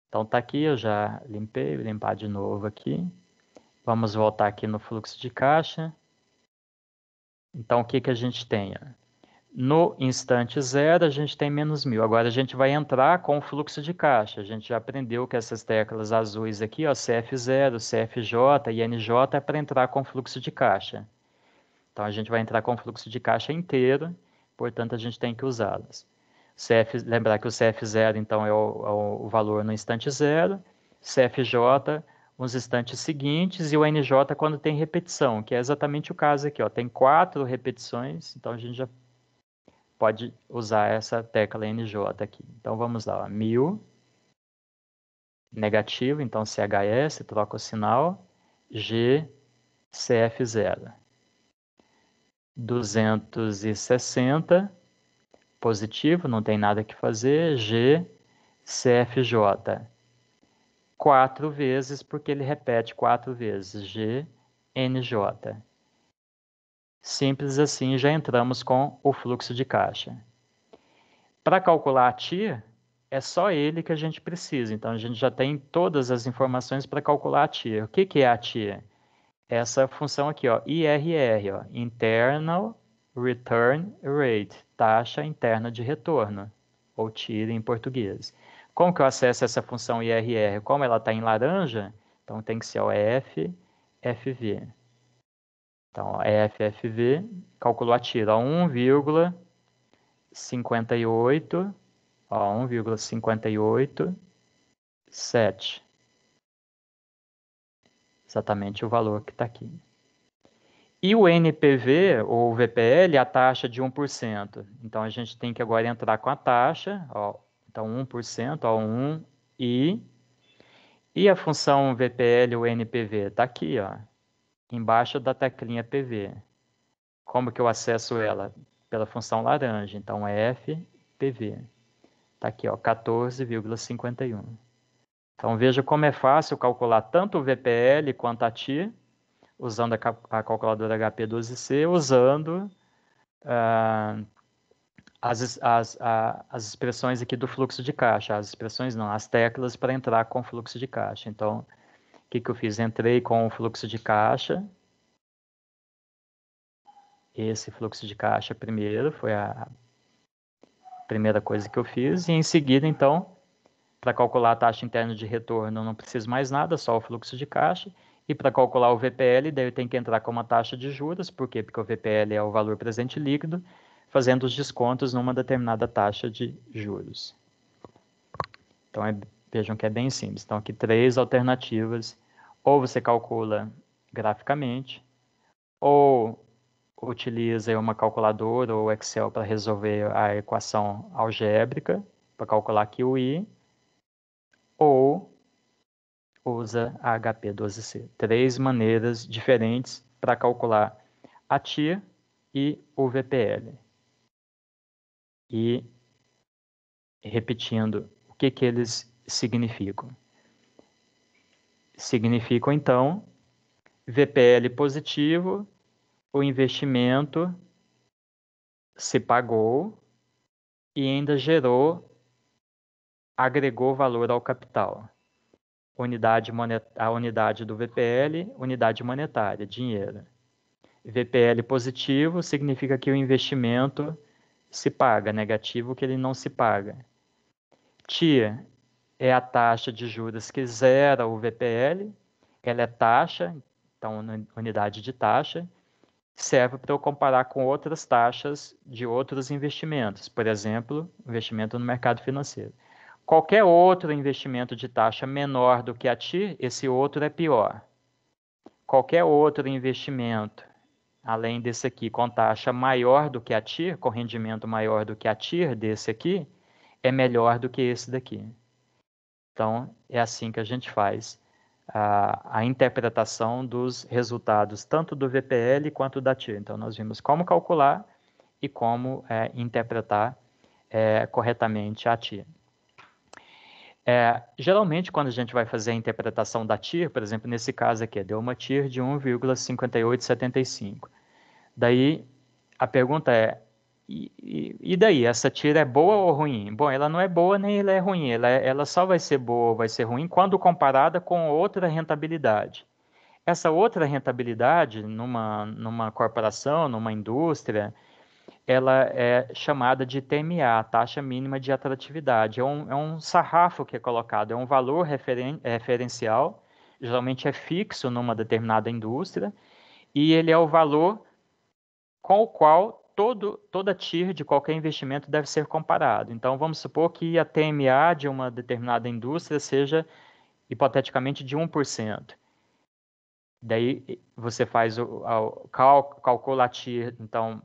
Então tá aqui, eu já limpei, vou limpar de novo aqui. Vamos voltar aqui no fluxo de caixa. Então o que, que a gente tem? No instante zero, a gente tem menos mil. Agora a gente vai entrar com o fluxo de caixa. A gente já aprendeu que essas teclas azuis aqui, ó, CF0, CFJ e NJ, é para entrar com o fluxo de caixa. Então a gente vai entrar com o fluxo de caixa inteiro, portanto a gente tem que usá-las. CF, lembrar que o CF0, então, é, é o, o valor no instante zero, CFJ nos instantes seguintes e o NJ quando tem repetição, que é exatamente o caso aqui, ó, tem quatro repetições, então a gente já pode usar essa tecla NJ aqui. Então vamos lá, 1000, negativo, então CHS, troca o sinal, G, CF0. 260, positivo, não tem nada que fazer, G, CFJ. Quatro vezes, porque ele repete quatro vezes, G, NJ. Simples assim, já entramos com o fluxo de caixa. Para calcular a TIR, é só ele que a gente precisa. Então, a gente já tem todas as informações para calcular a TIR. O que, que é a TIR? Essa função aqui, ó, IRR, ó, Internal Return Rate taxa interna de retorno, ou TIR em português. Como que eu acesso essa função IRR? Como ela está em laranja, então tem que ser o EF, FV. Então, FV calculou a TIR, 1,58, 1,58, Exatamente o valor que está aqui. E o NPV, ou VPL, é a taxa de 1%. Então, a gente tem que agora entrar com a taxa, ó, então 1%, ó, 1 e... E a função VPL ou NPV está aqui, ó, embaixo da teclinha PV. Como que eu acesso ela? Pela função laranja, então F, PV. Está aqui, 14,51. Então, veja como é fácil calcular tanto o VPL quanto a TI, usando a, a calculadora HP12C, usando uh, as, as, a, as expressões aqui do fluxo de caixa, as expressões não, as teclas para entrar com fluxo de caixa. Então, o que, que eu fiz? Entrei com o fluxo de caixa, esse fluxo de caixa primeiro, foi a primeira coisa que eu fiz, e em seguida, então, para calcular a taxa interna de retorno, eu não preciso mais nada, só o fluxo de caixa, e para calcular o VPL, daí tem que entrar com uma taxa de juros, por quê? Porque o VPL é o valor presente líquido, fazendo os descontos numa determinada taxa de juros. Então, é, vejam que é bem simples. Então, aqui três alternativas. Ou você calcula graficamente, ou utiliza uma calculadora ou Excel para resolver a equação algébrica, para calcular aqui o I, ou usa a HP12C. Três maneiras diferentes para calcular a TIR e o VPL. E repetindo o que, que eles significam. Significam, então, VPL positivo, o investimento se pagou e ainda gerou, agregou valor ao capital unidade a unidade do VPL, unidade monetária, dinheiro. VPL positivo significa que o investimento se paga, negativo que ele não se paga. TIA é a taxa de juros que zera o VPL, ela é taxa, então unidade de taxa, serve para eu comparar com outras taxas de outros investimentos, por exemplo, investimento no mercado financeiro. Qualquer outro investimento de taxa menor do que a TI, esse outro é pior. Qualquer outro investimento, além desse aqui, com taxa maior do que a TIR, com rendimento maior do que a TIR desse aqui, é melhor do que esse daqui. Então, é assim que a gente faz a, a interpretação dos resultados, tanto do VPL quanto da TIR. Então, nós vimos como calcular e como é, interpretar é, corretamente a TIR. É, geralmente, quando a gente vai fazer a interpretação da TIR, por exemplo, nesse caso aqui, deu uma TIR de 1,5875. Daí, a pergunta é, e, e, daí, essa tir é boa ou ruim? Bom, ela não é boa nem ela é ruim, ela, ela só vai ser boa ou vai ser ruim quando comparada com outra rentabilidade. Essa outra rentabilidade numa, numa corporação, numa indústria, ela é chamada de TMA, taxa mínima de atratividade. É um, é um sarrafo que é colocado, é um valor referen é referencial, geralmente é fixo numa determinada indústria, e ele é o valor com o qual todo, toda TIR de qualquer investimento deve ser comparado. Então, vamos supor que a TMA de uma determinada indústria seja, hipoteticamente, de 1%. Daí, você faz o, o cal, calcula a TIR, então,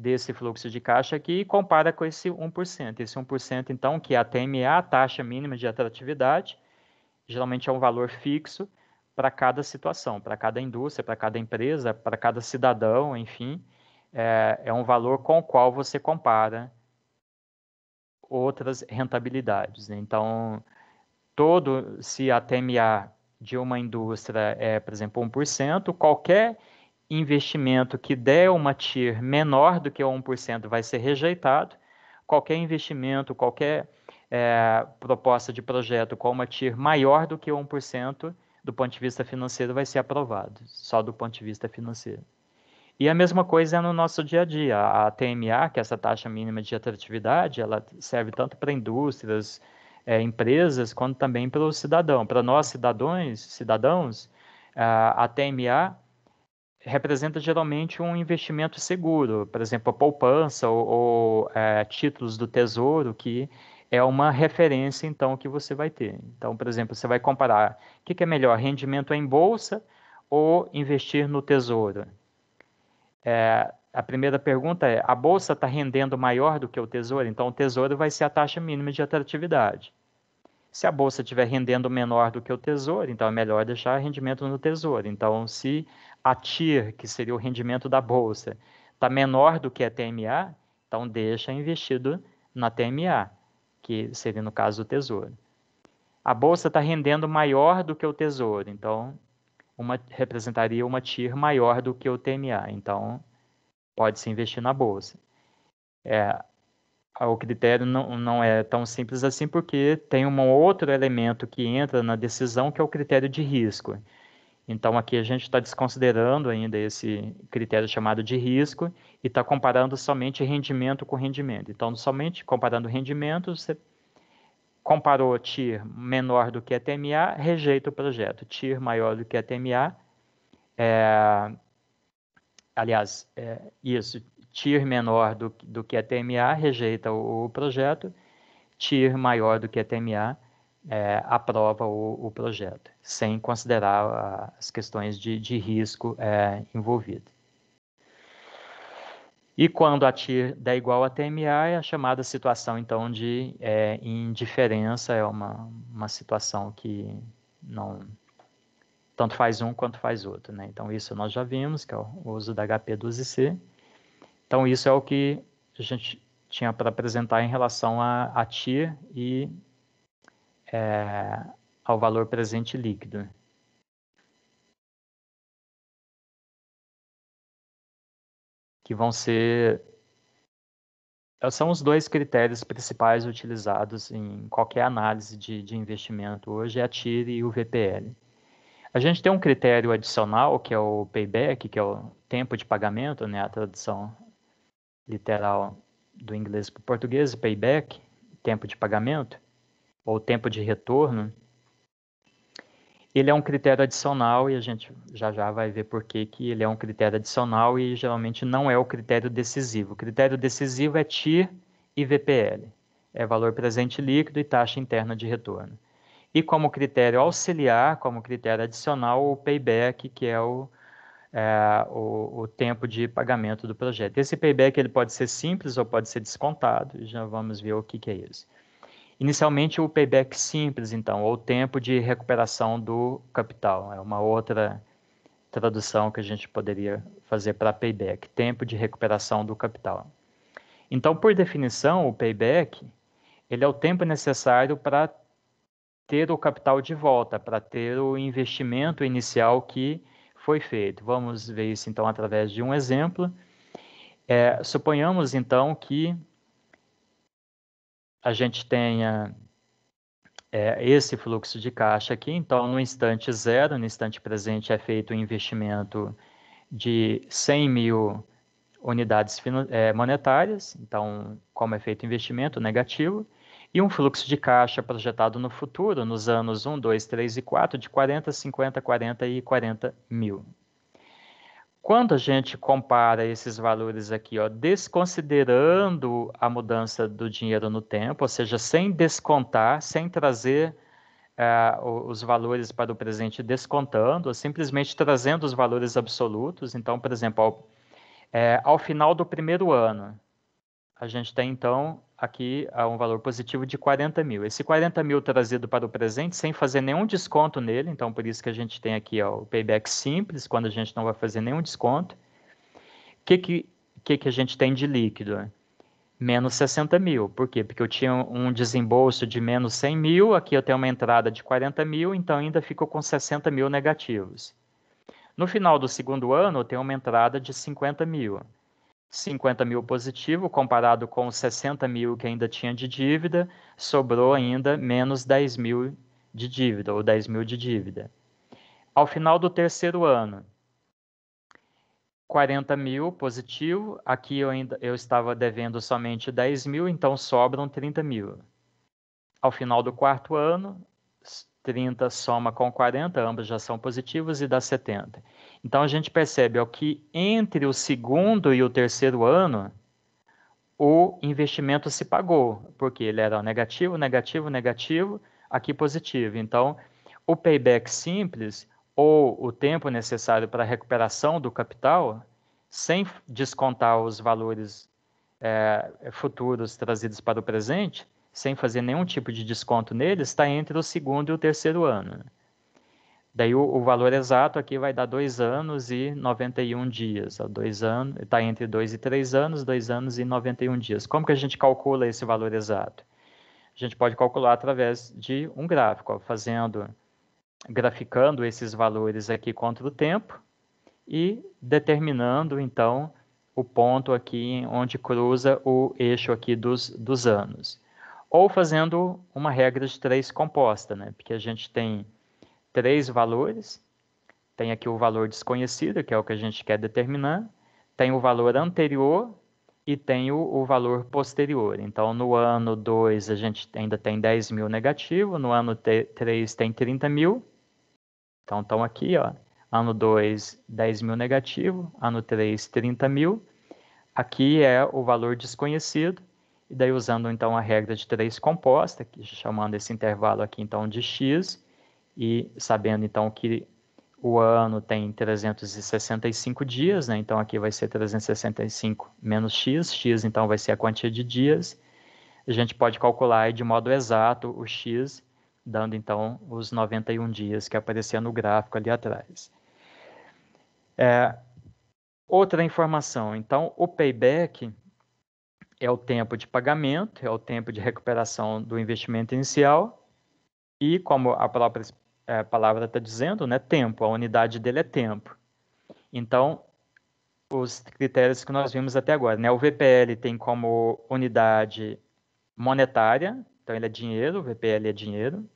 desse fluxo de caixa aqui e compara com esse 1%. Esse 1%, então, que é a TMA, a taxa mínima de atratividade, geralmente é um valor fixo para cada situação, para cada indústria, para cada empresa, para cada cidadão, enfim, é, é um valor com o qual você compara outras rentabilidades. Né? Então, todo, se a TMA de uma indústria é, por exemplo, 1%, qualquer investimento que der uma TIR menor do que 1% vai ser rejeitado. Qualquer investimento, qualquer é, proposta de projeto com uma TIR maior do que 1%, do ponto de vista financeiro, vai ser aprovado, só do ponto de vista financeiro. E a mesma coisa é no nosso dia a dia. A TMA, que é essa taxa mínima de atratividade, ela serve tanto para indústrias, é, empresas, quanto também para o cidadão. Para nós, cidadãos, cidadãos a TMA representa geralmente um investimento seguro, por exemplo, a poupança ou, ou é, títulos do tesouro, que é uma referência, então, que você vai ter. Então, por exemplo, você vai comparar o que, que é melhor, rendimento em bolsa ou investir no tesouro? É, a primeira pergunta é, a bolsa está rendendo maior do que o tesouro? Então, o tesouro vai ser a taxa mínima de atratividade. Se a bolsa estiver rendendo menor do que o tesouro, então é melhor deixar rendimento no tesouro. Então, se a TIR, que seria o rendimento da bolsa, está menor do que a TMA, então deixa investido na TMA, que seria no caso o tesouro. A bolsa está rendendo maior do que o tesouro, então uma, representaria uma TIR maior do que o TMA. Então, pode se investir na bolsa. É, o critério não, não é tão simples assim, porque tem um outro elemento que entra na decisão, que é o critério de risco. Então, aqui a gente está desconsiderando ainda esse critério chamado de risco e está comparando somente rendimento com rendimento. Então, somente comparando rendimento, você comparou TIR menor do que a TMA, rejeita o projeto. TIR maior do que a TMA, é... aliás, é isso, TIR menor do, do que a TMA rejeita o, o projeto, TIR maior do que a TMA é, aprova o, o, projeto, sem considerar as questões de, de risco é, envolvido. E quando a TIR dá igual a TMA, é a chamada situação, então, de é, indiferença, é uma, uma situação que não tanto faz um quanto faz outro. Né? Então, isso nós já vimos, que é o uso da HP12C. Então, isso é o que a gente tinha para apresentar em relação a, a e é, ao valor presente líquido. Que vão ser. São os dois critérios principais utilizados em qualquer análise de, de investimento hoje, é a TIR e o VPL. A gente tem um critério adicional, que é o payback, que é o tempo de pagamento, né, a tradução literal do inglês para o português, payback, tempo de pagamento ou tempo de retorno, ele é um critério adicional e a gente já já vai ver por que, que ele é um critério adicional e geralmente não é o critério decisivo. O critério decisivo é TIR e VPL, é valor presente líquido e taxa interna de retorno. E como critério auxiliar, como critério adicional, o payback, que é o é, o, o, tempo de pagamento do projeto. Esse payback ele pode ser simples ou pode ser descontado, já vamos ver o que, que é isso. Inicialmente, o payback simples, então, ou tempo de recuperação do capital, é uma outra tradução que a gente poderia fazer para payback, tempo de recuperação do capital. Então, por definição, o payback ele é o tempo necessário para ter o capital de volta, para ter o investimento inicial que foi feito. Vamos ver isso então através de um exemplo. É, suponhamos então que a gente tenha é, esse fluxo de caixa aqui, então no instante zero, no instante presente, é feito um investimento de 100 mil unidades é, monetárias, então, como é feito o investimento negativo, e um fluxo de caixa projetado no futuro, nos anos 1, 2, 3 e 4, de 40, 50, 40 e 40 mil. Quando a gente compara esses valores aqui, ó, desconsiderando a mudança do dinheiro no tempo, ou seja, sem descontar, sem trazer uh, os valores para o presente descontando, simplesmente trazendo os valores absolutos. Então, por exemplo, ao, é, ao final do primeiro ano, a gente tem então aqui ah, um valor positivo de 40 mil. Esse 40 mil trazido para o presente sem fazer nenhum desconto nele, então por isso que a gente tem aqui ó, o payback simples, quando a gente não vai fazer nenhum desconto. O que, que, que, que a gente tem de líquido? Menos 60 mil. Por quê? Porque eu tinha um desembolso de menos 100 mil, aqui eu tenho uma entrada de 40 mil, então ainda ficou com 60 mil negativos. No final do segundo ano, eu tenho uma entrada de 50 mil. 50 mil positivo, comparado com 60 mil que ainda tinha de dívida, sobrou ainda menos 10 mil de dívida, ou 10 mil de dívida. Ao final do terceiro ano, 40 mil positivo, aqui eu, ainda, eu estava devendo somente 10 mil, então sobram 30 mil. Ao final do quarto ano, 30 soma com 40, ambos já são positivos, e dá 70. Então a gente percebe ó, que entre o segundo e o terceiro ano, o investimento se pagou, porque ele era negativo, negativo, negativo, aqui positivo. Então, o payback simples ou o tempo necessário para a recuperação do capital, sem descontar os valores é, futuros trazidos para o presente, sem fazer nenhum tipo de desconto neles, está entre o segundo e o terceiro ano. Né? Daí o, o, valor exato aqui vai dar 2 anos e 91 dias. Está entre 2 e 3 anos, 2 anos e 91 dias. Como que a gente calcula esse valor exato? A gente pode calcular através de um gráfico, ó, fazendo, graficando esses valores aqui contra o tempo e determinando, então, o ponto aqui onde cruza o eixo aqui dos, dos anos. Ou fazendo uma regra de três composta, né? porque a gente tem três valores. Tem aqui o valor desconhecido, que é o que a gente quer determinar, tem o valor anterior e tem o, o valor posterior. Então, no ano 2, a gente ainda tem 10 mil negativo, no ano 3 tem 30 mil. Então, estão aqui, ó, ano 2, 10 mil negativo, ano 3, 30 mil. Aqui é o valor desconhecido, e daí usando então a regra de três composta, que, chamando esse intervalo aqui então de x, e sabendo então que o ano tem 365 dias, né? então aqui vai ser 365 menos x, x então vai ser a quantia de dias, a gente pode calcular de modo exato o x, dando então os 91 dias que aparecia no gráfico ali atrás. É, outra informação, então o payback é o tempo de pagamento, é o tempo de recuperação do investimento inicial, e como a própria é, a palavra está dizendo, né? Tempo, a unidade dele é tempo. Então, os critérios que nós vimos até agora, né? O VPL tem como unidade monetária, então ele é dinheiro, o VPL é dinheiro,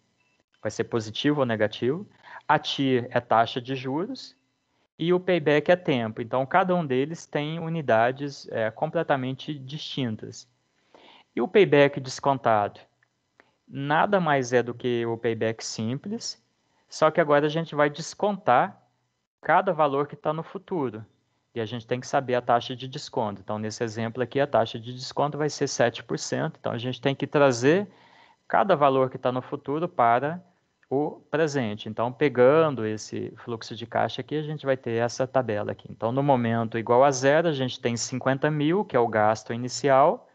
vai ser positivo ou negativo. A TIR é taxa de juros e o payback é tempo. Então, cada um deles tem unidades é, completamente distintas. E o payback descontado? Nada mais é do que o payback simples, só que agora a gente vai descontar cada valor que está no futuro. E a gente tem que saber a taxa de desconto. Então, nesse exemplo aqui, a taxa de desconto vai ser 7%. Então, a gente tem que trazer cada valor que está no futuro para o presente. Então, pegando esse fluxo de caixa aqui, a gente vai ter essa tabela aqui. Então, no momento igual a zero, a gente tem 50 mil, que é o gasto inicial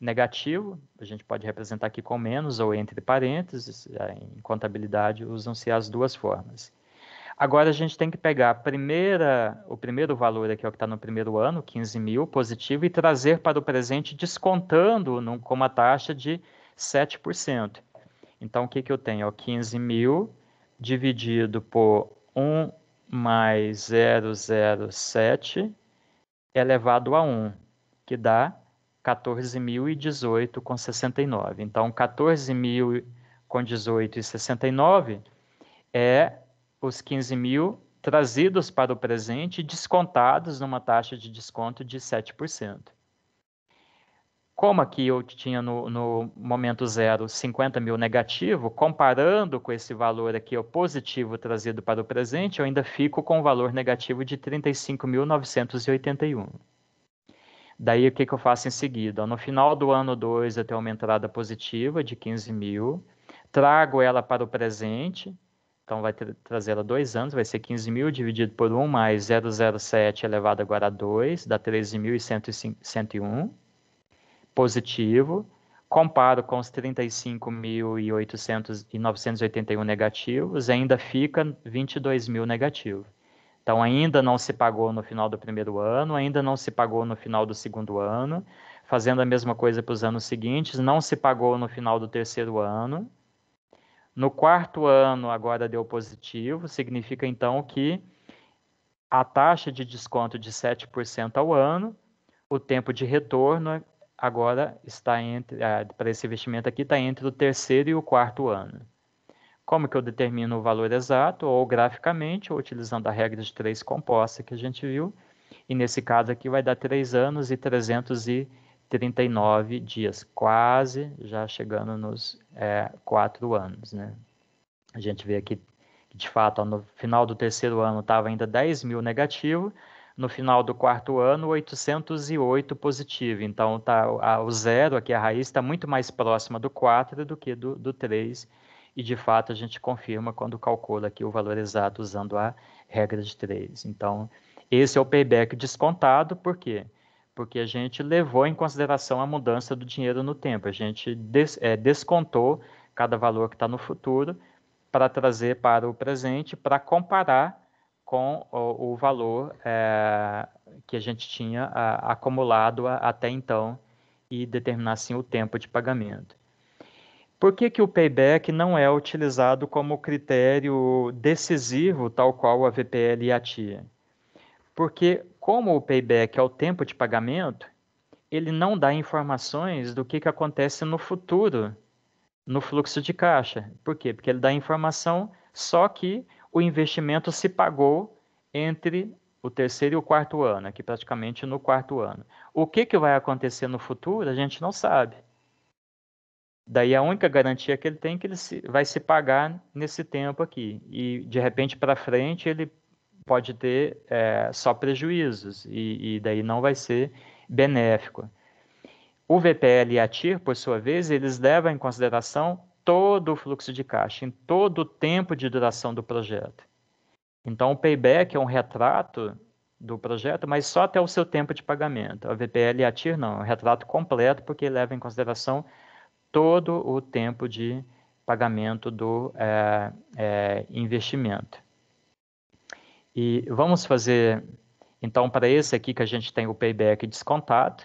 negativo, a gente pode representar aqui com menos ou entre parênteses, é, em contabilidade usam-se as duas formas. Agora a gente tem que pegar primeira, o primeiro valor aqui, o que está no primeiro ano, 15 mil, positivo, e trazer para o presente descontando num, com uma taxa de 7%. Então o que, que eu tenho? Ó, 15 mil dividido por 1 mais 007 elevado a 1, que dá 14.018 com 69. Então, 14.000 com 18 e 69 é os 15 mil trazidos para o presente e descontados numa taxa de desconto de 7%. Como aqui eu tinha no, no momento zero 50 mil negativo, comparando com esse valor aqui, o positivo trazido para o presente, eu ainda fico com o um valor negativo de 35.981. Daí o que, que eu faço em seguida? No final do ano 2 eu tenho uma entrada positiva de 15 mil, trago ela para o presente, então vai tra trazer ela dois anos, vai ser 15 mil dividido por 1 mais 007 elevado agora a 2, dá 13.101, positivo. Comparo com os 35.981 negativos, ainda fica 22 mil negativos. Então, ainda não se pagou no final do primeiro ano, ainda não se pagou no final do segundo ano, fazendo a mesma coisa para os anos seguintes, não se pagou no final do terceiro ano. No quarto ano, agora deu positivo, significa então que a taxa de desconto de 7% ao ano, o tempo de retorno agora está entre, ah, para esse investimento aqui está entre o terceiro e o quarto ano. Como que eu determino o valor exato? Ou graficamente, ou utilizando a regra de três composta que a gente viu. E nesse caso aqui vai dar 3 anos e 339 dias, quase já chegando nos é, anos. Né? A gente vê aqui que, de fato, no final do terceiro ano estava ainda 10 mil negativo, no final do quarto ano, 808 positivo. Então, tá, a, o zero aqui, a raiz, está muito mais próxima do 4 do que do, do e de fato a gente confirma quando calcula aqui o valor exato usando a regra de 3. Então, esse é o payback descontado, por quê? Porque a gente levou em consideração a mudança do dinheiro no tempo, a gente des, é, descontou cada valor que está no futuro para trazer para o presente, para comparar com o, o valor é, que a gente tinha a, acumulado a, até então e determinar, assim, o tempo de pagamento. Por que, que o payback não é utilizado como critério decisivo, tal qual a VPL e a TIA? Porque, como o payback é o tempo de pagamento, ele não dá informações do que, que acontece no futuro no fluxo de caixa. Por quê? Porque ele dá informação só que o investimento se pagou entre o terceiro e o quarto ano, aqui praticamente no quarto ano. O que, que vai acontecer no futuro, a gente não sabe. Daí a única garantia que ele tem é que ele se, vai se pagar nesse tempo aqui. E de repente para frente ele pode ter é, só prejuízos e, e, daí não vai ser benéfico. O VPL e a TIR, por sua vez, eles levam em consideração todo o fluxo de caixa, em todo o tempo de duração do projeto. Então, o payback é um retrato do projeto, mas só até o seu tempo de pagamento. A VPL e a TIR não, é um retrato completo, porque leva em consideração todo o tempo de pagamento do é, é, investimento. E vamos fazer, então, para esse aqui que a gente tem o payback descontado,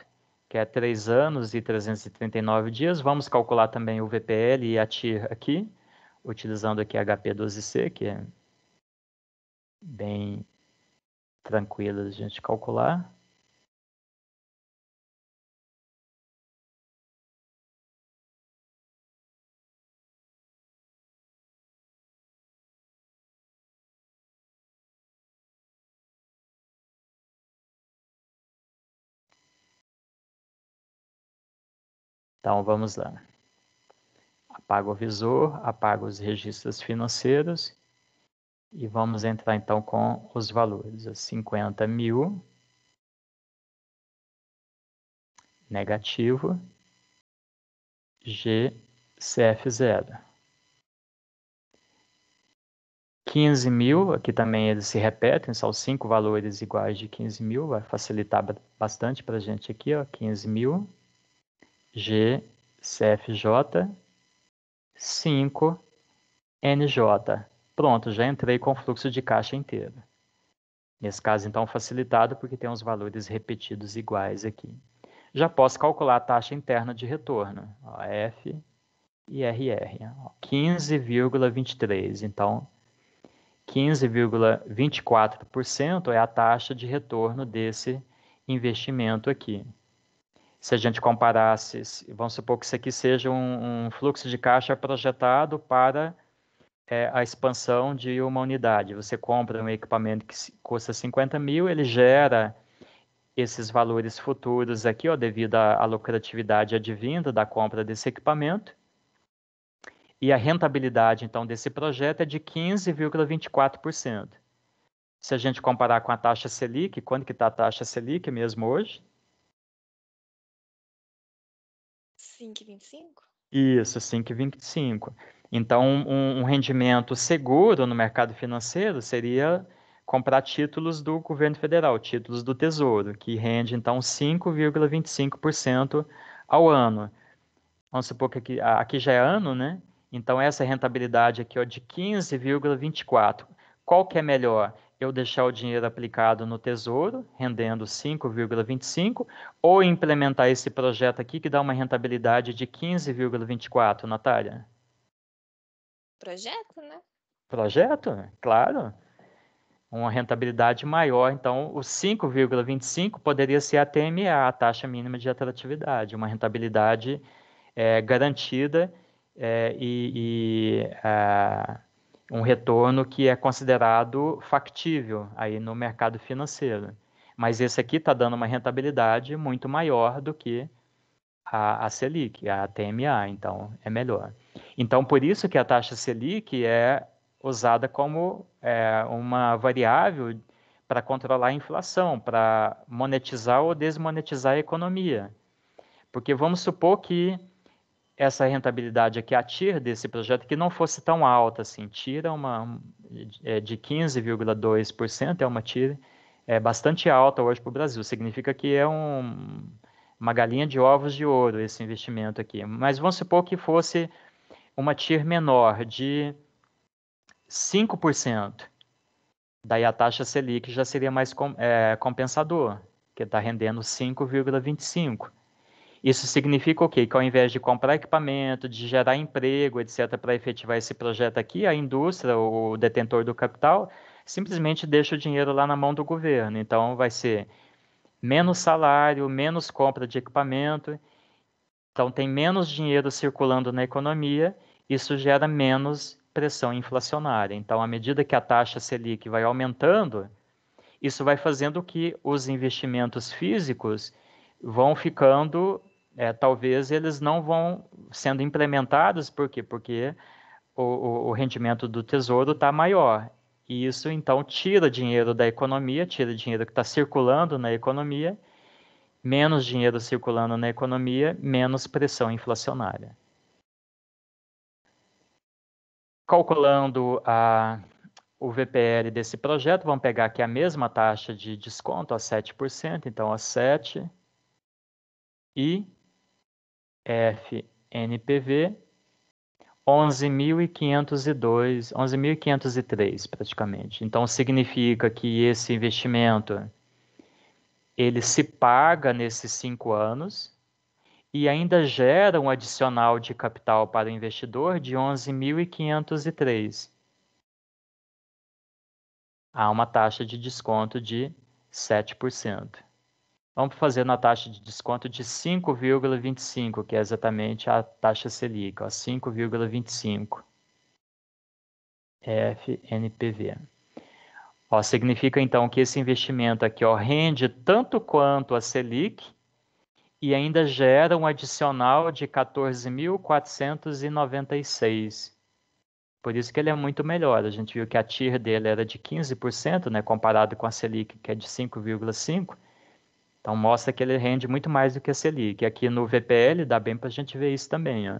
que é 3 anos e 339 dias, vamos calcular também o VPL e a TIR aqui, utilizando aqui HP12C, que é bem tranquilo de a gente calcular. Então vamos lá. Apaga o visor, apaga os registros financeiros e vamos entrar então com os valores. 50 mil negativo GCF0. 15 mil, aqui também eles se repetem, são cinco valores iguais de 15 mil, vai facilitar bastante para a gente aqui, ó, 15 mil G, CFJ, 5, NJ. Pronto, já entrei com o fluxo de caixa inteiro. Nesse caso, então, facilitado, porque tem os valores repetidos iguais aqui. Já posso calcular a taxa interna de retorno, ó, F e RR, 15,23. Então, 15,24% é a taxa de retorno desse investimento aqui se a gente comparasse, vamos supor que isso aqui seja um, um fluxo de caixa projetado para é, a expansão de uma unidade. Você compra um equipamento que custa 50 mil, ele gera esses valores futuros aqui, ó, devido à, à lucratividade advinda da compra desse equipamento. E a rentabilidade, então, desse projeto é de 15,24%. Se a gente comparar com a taxa Selic, quando que está a taxa Selic mesmo hoje? 5,25? Isso, 5,25. Então, um, um, rendimento seguro no mercado financeiro seria comprar títulos do governo federal, títulos do Tesouro, que rende então 5,25% ao ano. Vamos supor que aqui, aqui já é ano, né? Então, essa rentabilidade aqui ó, de 15,24. Qual que é melhor? eu deixar o dinheiro aplicado no tesouro, rendendo 5,25, ou implementar esse projeto aqui que dá uma rentabilidade de 15,24, Natália? Projeto, né? Projeto, claro. Uma rentabilidade maior, então o 5,25 poderia ser a TMA, a taxa mínima de atratividade, uma rentabilidade é, garantida é, e, e a ah, um retorno que é considerado factível aí no mercado financeiro. Mas esse aqui está dando uma rentabilidade muito maior do que a, a Selic, a TMA, então é melhor. Então, por isso que a taxa Selic é usada como é, uma variável para controlar a inflação, para monetizar ou desmonetizar a economia. Porque vamos supor que essa rentabilidade aqui, a TIR desse projeto, que não fosse tão alta assim. tira uma é de 15,2%, é uma TIR é bastante alta hoje para o Brasil. Significa que é um, uma galinha de ovos de ouro esse investimento aqui. Mas vamos supor que fosse uma TIR menor, de 5%. Daí a taxa Selic já seria mais com, é, compensador, que está rendendo 5,25%. Isso significa o quê? Que ao invés de comprar equipamento, de gerar emprego, etc., para efetivar esse projeto aqui, a indústria, o detentor do capital, simplesmente deixa o dinheiro lá na mão do governo. Então, vai ser menos salário, menos compra de equipamento. Então, tem menos dinheiro circulando na economia, isso gera menos pressão inflacionária. Então, à medida que a taxa Selic vai aumentando, isso vai fazendo que os investimentos físicos vão ficando é, talvez eles não vão sendo implementados, por quê? Porque o, o, o rendimento do tesouro está maior. E isso, então, tira dinheiro da economia, tira dinheiro que está circulando na economia, menos dinheiro circulando na economia, menos pressão inflacionária. Calculando a, o VPL desse projeto, vamos pegar aqui a mesma taxa de desconto, a 7%, então a 7 e FNPV 11.502, 11.503 praticamente. Então significa que esse investimento ele se paga nesses cinco anos e ainda gera um adicional de capital para o investidor de 11.503. Há uma taxa de desconto de 7%. Vamos fazer na taxa de desconto de 5,25, que é exatamente a taxa Selic, 5,25 FNPV. Ó, significa então que esse investimento aqui ó, rende tanto quanto a Selic e ainda gera um adicional de 14.496. Por isso que ele é muito melhor. A gente viu que a TIR dele era de 15%, né, comparado com a Selic, que é de 5,5%. Então mostra que ele rende muito mais do que a Selic. Aqui no VPL dá bem para a gente ver isso também, né?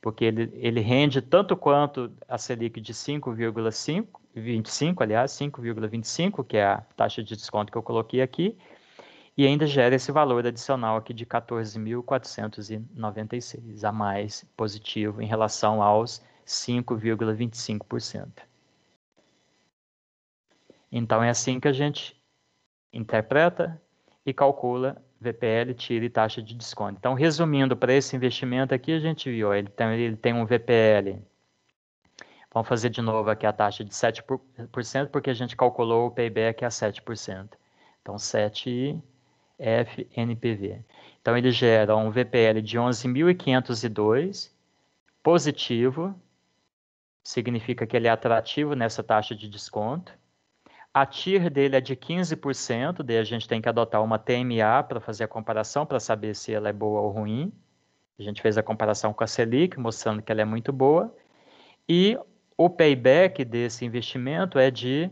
porque ele, ele rende tanto quanto a Selic de 5,25, aliás, 5,25, que é a taxa de desconto que eu coloquei aqui, e ainda gera esse valor adicional aqui de 14.496 a mais positivo em relação aos 5,25%. Então é assim que a gente interpreta e calcula VPL, tira e taxa de desconto. Então, resumindo, para esse investimento aqui, a gente viu, ele tem, ele tem um VPL. Vamos fazer de novo aqui a taxa de 7%, porque a gente calculou o payback a 7%. Então, 7 FNPV. Então, ele gera um VPL de 11.502, positivo, significa que ele é atrativo nessa taxa de desconto. A TIR dele é de 15%, daí a gente tem que adotar uma TMA para fazer a comparação, para saber se ela é boa ou ruim. A gente fez a comparação com a Selic, mostrando que ela é muito boa. E o payback desse investimento é de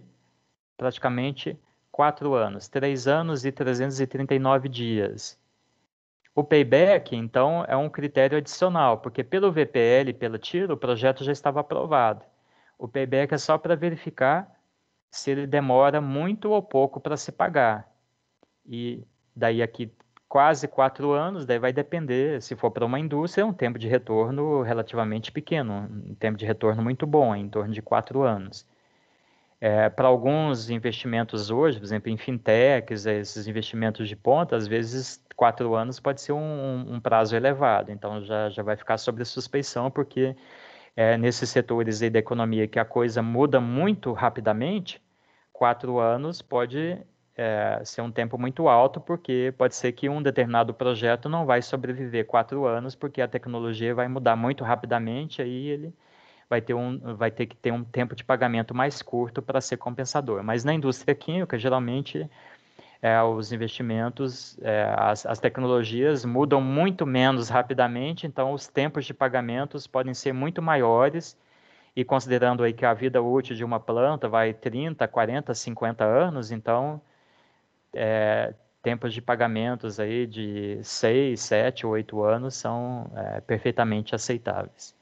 praticamente 4 anos, 3 anos e 339 dias. O payback, então, é um critério adicional, porque pelo VPL e pela TIR, o projeto já estava aprovado. O payback é só para verificar se ele demora muito ou pouco para se pagar. E daí aqui quase quatro anos, daí vai depender, se for para uma indústria, é um tempo de retorno relativamente pequeno, um tempo de retorno muito bom, em torno de quatro anos. É, para alguns investimentos hoje, por exemplo, em fintechs, é, esses investimentos de ponta, às vezes quatro anos pode ser um, um prazo elevado, então já, já vai ficar sobre suspeição, porque é, nesses setores da economia que a coisa muda muito rapidamente, quatro anos pode é, ser um tempo muito alto, porque pode ser que um determinado projeto não vai sobreviver quatro anos, porque a tecnologia vai mudar muito rapidamente, aí ele vai ter, um, vai ter que ter um tempo de pagamento mais curto para ser compensador. Mas na indústria química, geralmente, é, os investimentos, é, as, as tecnologias mudam muito menos rapidamente, então os tempos de pagamentos podem ser muito maiores e considerando aí que a vida útil de uma planta vai 30, 40, 50 anos, então é, tempos de pagamentos aí de 6, 7, 8 anos são é, perfeitamente aceitáveis.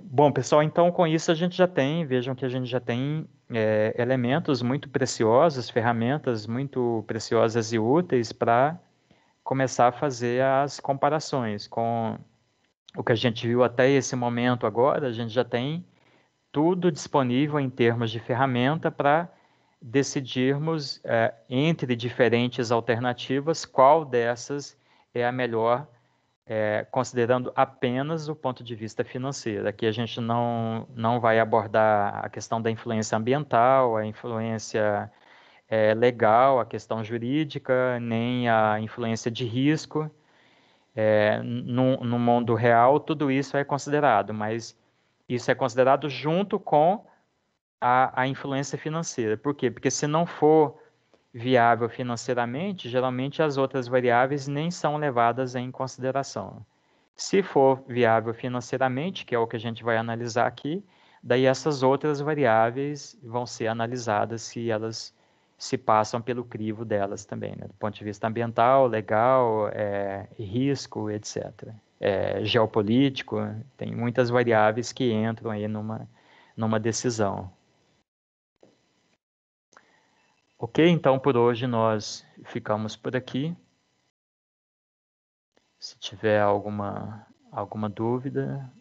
Bom, pessoal, então com isso a gente já tem, vejam que a gente já tem é, elementos muito preciosos, ferramentas muito preciosas e úteis para começar a fazer as comparações com o que a gente viu até esse momento agora, a gente já tem tudo disponível em termos de ferramenta para decidirmos eh, entre diferentes alternativas qual dessas é a melhor, eh, considerando apenas o ponto de vista financeiro. Aqui a gente não, não vai abordar a questão da influência ambiental, a influência eh, legal, a questão jurídica, nem a influência de risco é, no, no mundo real, tudo isso é considerado, mas isso é considerado junto com a, a influência financeira. Por quê? Porque se não for viável financeiramente, geralmente as outras variáveis nem são levadas em consideração. Se for viável financeiramente, que é o que a gente vai analisar aqui, daí essas outras variáveis vão ser analisadas se elas se passam pelo crivo delas também, né? do ponto de vista ambiental, legal, é, risco, etc. É, geopolítico, tem muitas variáveis que entram aí numa, numa decisão. Ok, então por hoje nós ficamos por aqui. Se tiver alguma, alguma dúvida,